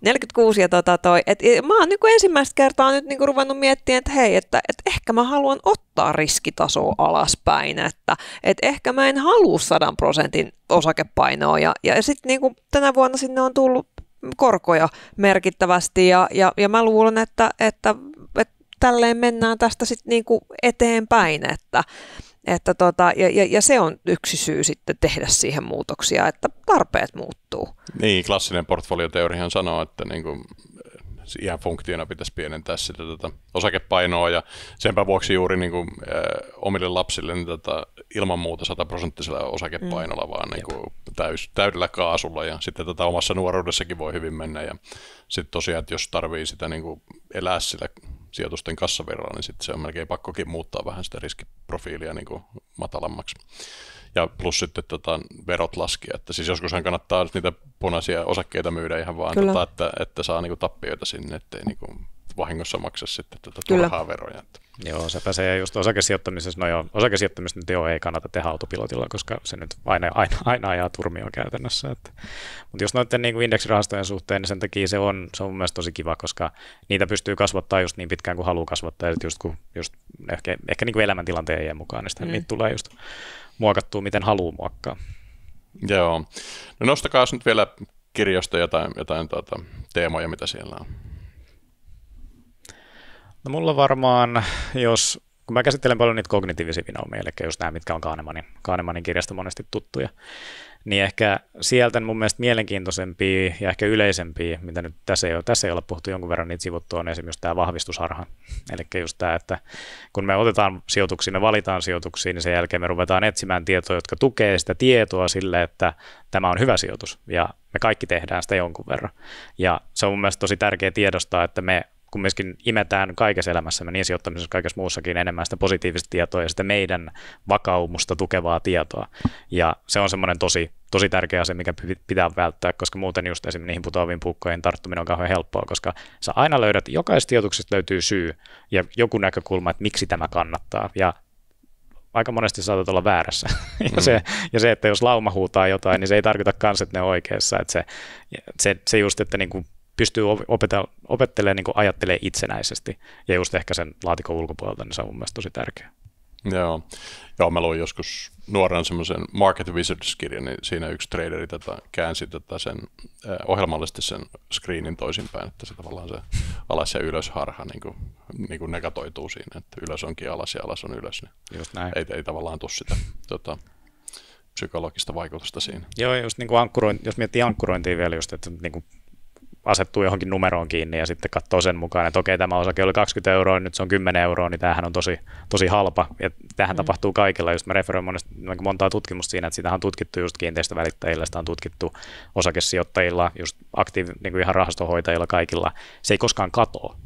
46 ja tota toi, et, e, mä oon niinku ensimmäistä kertaa nyt niinku ruvennut miettimään, että hei, että et ehkä mä haluan ottaa riskitasoa alaspäin, että et ehkä mä en halua sadan prosentin osakepainoa ja, ja sitten niinku tänä vuonna sinne on tullut korkoja merkittävästi ja, ja, ja mä luulen, että, että, että tälleen mennään tästä sitten niinku eteenpäin, että että tota, ja, ja, ja se on yksi syy sitten tehdä siihen muutoksia, että tarpeet muuttuu. Niin, klassinen portfolioteoriahan sanoo, että niin kuin eh, ihan funktiona pitäisi pienentää sitä tota, osakepainoa ja senpä vuoksi juuri niin kuin, äh, omille lapsille niin, tota, ilman muuta sataprosenttisella osakepainolla mm. vaan niin kuin, täys, täydellä kaasulla ja sitten tota, omassa nuoruudessakin voi hyvin mennä ja sitten tosiaan, että jos tarvii sitä niin kuin, elää sillä sijoitusten kassavirralla, niin sitten se on melkein pakkokin muuttaa vähän sitä riskiprofiilia niin kuin matalammaksi. Ja plus sitten tota, verot laskea, että siis joskushan kannattaa niitä punaisia osakkeita myydä ihan vaan, tota, että, että saa niin kuin tappioita sinne, ettei niin kuin vahingossa maksa sitten tätä Kyllä. turhaa veroja. Että. Joo, se pääsee just osakesijoittamisessa. No joo, osakesijoittamista nyt joo, ei kannata tehdä autopilotilla, koska se nyt aina, aina, aina ajaa turmioon käytännössä. Mutta jos noiden niin kuin indeksirahastojen suhteen, niin sen takia se on, se on mun mielestä tosi kiva, koska niitä pystyy kasvattaa just niin pitkään kuin haluaa kasvattaa. eli just kun, just ehkä, ehkä niin kuin elämäntilanteen mukaan, niin sitten mm. niitä tulee just muokattua, miten haluaa muokkaa. Joo. No nostakaa nyt vielä kirjosta jotain, jotain tuota, teemoja, mitä siellä on. No mulla varmaan, jos, kun mä käsittelen paljon niitä kognitiivisia vinoumia, eli just nämä, mitkä on Kahnemanin, Kahnemanin kirjasta monesti tuttuja, niin ehkä sieltä mun mielestä mielenkiintoisempia ja ehkä yleisempiä, mitä nyt tässä ei ole, tässä ei ole puhuttu jonkun verran niitä sivuttu, on esimerkiksi tämä vahvistusharha. Eli just tämä, että kun me otetaan sijoituksia, me valitaan sijoituksia, niin sen jälkeen me ruvetaan etsimään tietoja, jotka tukee sitä tietoa sille, että tämä on hyvä sijoitus ja me kaikki tehdään sitä jonkun verran. Ja se on mun mielestä tosi tärkeä tiedostaa, että me kun myöskin imetään kaikessa elämässämme, niin sijoittamisessa kaikessa muussakin enemmän sitä positiivista tietoa ja sitä meidän vakaumusta tukevaa tietoa. Ja se on semmoinen tosi, tosi tärkeä asia, mikä pitää välttää, koska muuten just esimerkiksi niihin putoaviin puukkoihin tarttuminen on kauhean helppoa, koska sä aina löydät, jokaisesta tietoksesta löytyy syy ja joku näkökulma, että miksi tämä kannattaa. Ja aika monesti saatat olla väärässä. Mm. ja, se, mm. ja se, että jos lauma huutaa jotain, niin se ei tarkoita kans, että ne on oikeassa. Että se, se, se just, että niin kuin pystyy opetella, opettelemaan niin ajattelee itsenäisesti. Ja just ehkä sen laatikon ulkopuolelta, niin se on mun mielestä tosi tärkeä. Joo. Joo, mä luin joskus nuoren semmoisen Market Wizards-kirjan, niin siinä yksi traderi tätä, tota, käänsi tätä tota sen, eh, ohjelmallisesti sen screenin toisinpäin, että se tavallaan se alas ja ylös harha niin kuin, niin kuin negatoituu siinä, että ylös onkin alas ja alas on ylös. Niin Just näin. Ei, ei tavallaan tule sitä tota, psykologista vaikutusta siinä. Joo, just niin kuin ankkurointi, jos miettii ankkurointia vielä, just, että niin kuin asettuu johonkin numeroon kiinni ja sitten katsoo sen mukaan, että okei, tämä osake oli 20 euroa, nyt se on 10 euroa, niin tämähän on tosi, tosi halpa. Ja tämähän mm. tapahtuu kaikilla. Just mä referoin monesti, niin montaa tutkimusta siinä, että sitä on tutkittu just kiinteistövälittäjillä, sitä on tutkittu osakesijoittajilla, just aktiiv, niin kuin ihan rahastohoitajilla kaikilla. Se ei koskaan katoa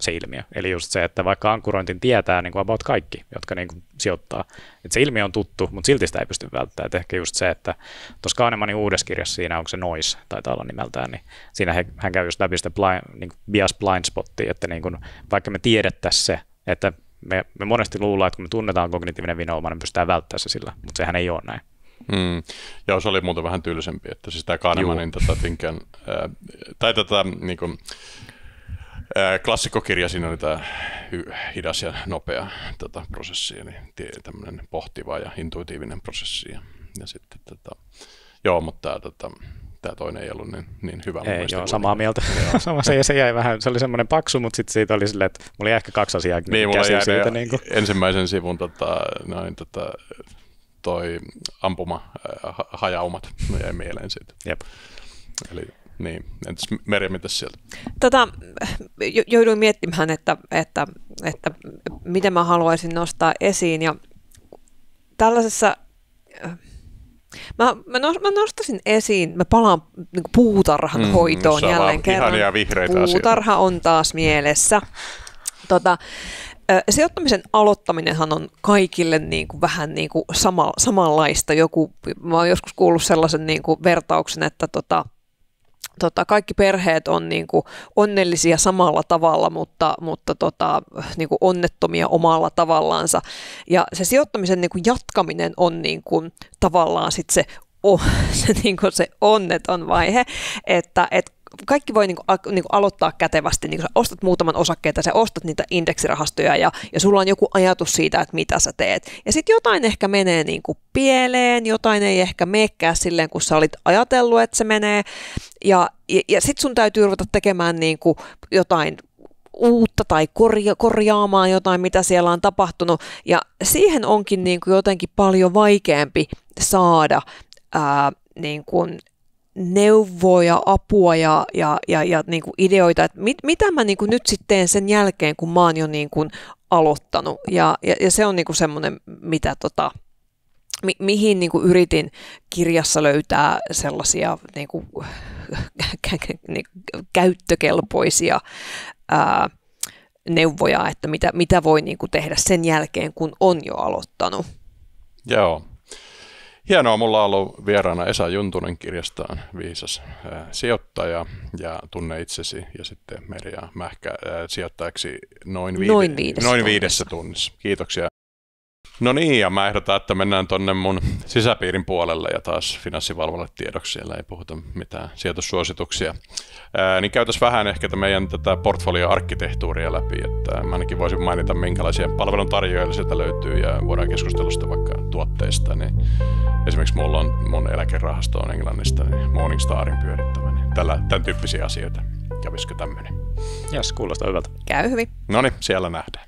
se ilmiö. Eli just se, että vaikka ankkurointin tietää niin kuin about kaikki, jotka niin kuin sijoittaa. Että se ilmiö on tuttu, mutta silti sitä ei pysty välttämään. Et ehkä just se, että tuossa Kahnemanin uudessa kirjassa, siinä onko se noise, taitaa olla nimeltään, niin siinä he, hän käy just läpi sitä blind, niin kuin bias blind spottia, että niin kuin, vaikka me tiedettäisiin se, että me, me monesti luullaan, että kun me tunnetaan kognitiivinen vinouma, niin pystytään välttämään se sillä, mutta sehän ei ole näin. Mm. Joo, se oli muuten vähän tylsempi, että siis tämä Kahnemanin tätä tota tinkään, äh, tai tätä tota, niin kuin, klassikkokirja, siinä oli tämä hidas ja nopea tota, prosessi, eli tämmöinen pohtiva ja intuitiivinen prosessi. Ja, ja sitten, tota, joo, mutta tämä tota, tämä toinen ei ollut niin, niin hyvä. Ei, joo, samaa mieltä. Joo. Sama se, se, jäi vähän, se oli semmoinen paksu, mutta sitten siitä oli silleen, että mulla oli ehkä kaksi asiaa niin, mulla jäi siitä. Niin kuin. Ensimmäisen sivun tota, noin, tota, toi ampuma äh, hajaumat jäi mieleen siitä. Jep. Eli niin, entäs Merja, mitä sieltä? Tota, jouduin miettimään, että, että, että miten mä haluaisin nostaa esiin ja tällaisessa Mä, mä, mä nostasin esiin, mä palaan niin puutarhan mm, hoitoon jälleen kerran. Puutarha asioita. on taas mielessä. Tota, sijoittamisen aloittaminenhan on kaikille niin kuin vähän niin kuin sama, samanlaista. Joku, mä oon joskus kuullut sellaisen niin kuin vertauksen, että tota, tota, kaikki perheet on niin kuin, onnellisia samalla tavalla, mutta, mutta tota, niin kuin, onnettomia omalla tavallaansa. Ja se sijoittamisen niin kuin, jatkaminen on niin kuin, tavallaan sit se, o se, niin kuin se onneton vaihe, että et kaikki voi niin kuin, niin aloittaa kätevästi, niin kuin sä ostat muutaman osakkeen tai sä ostat niitä indeksirahastoja ja, ja sulla on joku ajatus siitä, että mitä sä teet. Ja sitten jotain ehkä menee niin kuin pieleen, jotain ei ehkä meekään silleen, kun sä olit ajatellut, että se menee. Ja, ja, ja sitten sun täytyy ruveta tekemään niin kuin jotain uutta tai korja- korjaamaan jotain, mitä siellä on tapahtunut. Ja siihen onkin niin kuin jotenkin paljon vaikeampi saada ää, niin kuin neuvoja, apua ja, ja, ja, ja niin kuin ideoita, että mit, mitä mä niin kuin nyt sitten teen sen jälkeen, kun mä oon jo niin kuin aloittanut. Ja, ja, ja se on niin semmoinen, mitä tota, mi, mihin niin kuin yritin kirjassa löytää sellaisia niin kuin, niin kuin käyttökelpoisia ää, neuvoja, että mitä, mitä voi niin kuin tehdä sen jälkeen, kun on jo aloittanut. Joo, Hienoa, mulla on ollut vieraana Esa Juntunen kirjastaan viisas äh, sijoittaja ja tunne itsesi ja sitten Merja Mähkä äh, sijoittajaksi noin, viide, noin, viides noin viidessä tunnissa. tunnissa. Kiitoksia No niin, ja mä ehdotan, että mennään tonne mun sisäpiirin puolelle ja taas finanssivalvolle tiedoksi, siellä ei puhuta mitään sijoitussuosituksia. Ää, niin käytäs vähän ehkä että meidän tätä portfolioarkkitehtuuria läpi, että mä ainakin voisin mainita, minkälaisia palveluntarjoajia sieltä löytyy ja voidaan keskustelusta vaikka tuotteista. Niin esimerkiksi mulla on mun eläkerahasto on Englannista, niin Morningstarin pyörittävä, niin tällä, tämän tyyppisiä asioita. Kävisikö tämmöinen? Jos kuulostaa hyvältä. Käy hyvin. No niin, siellä nähdään.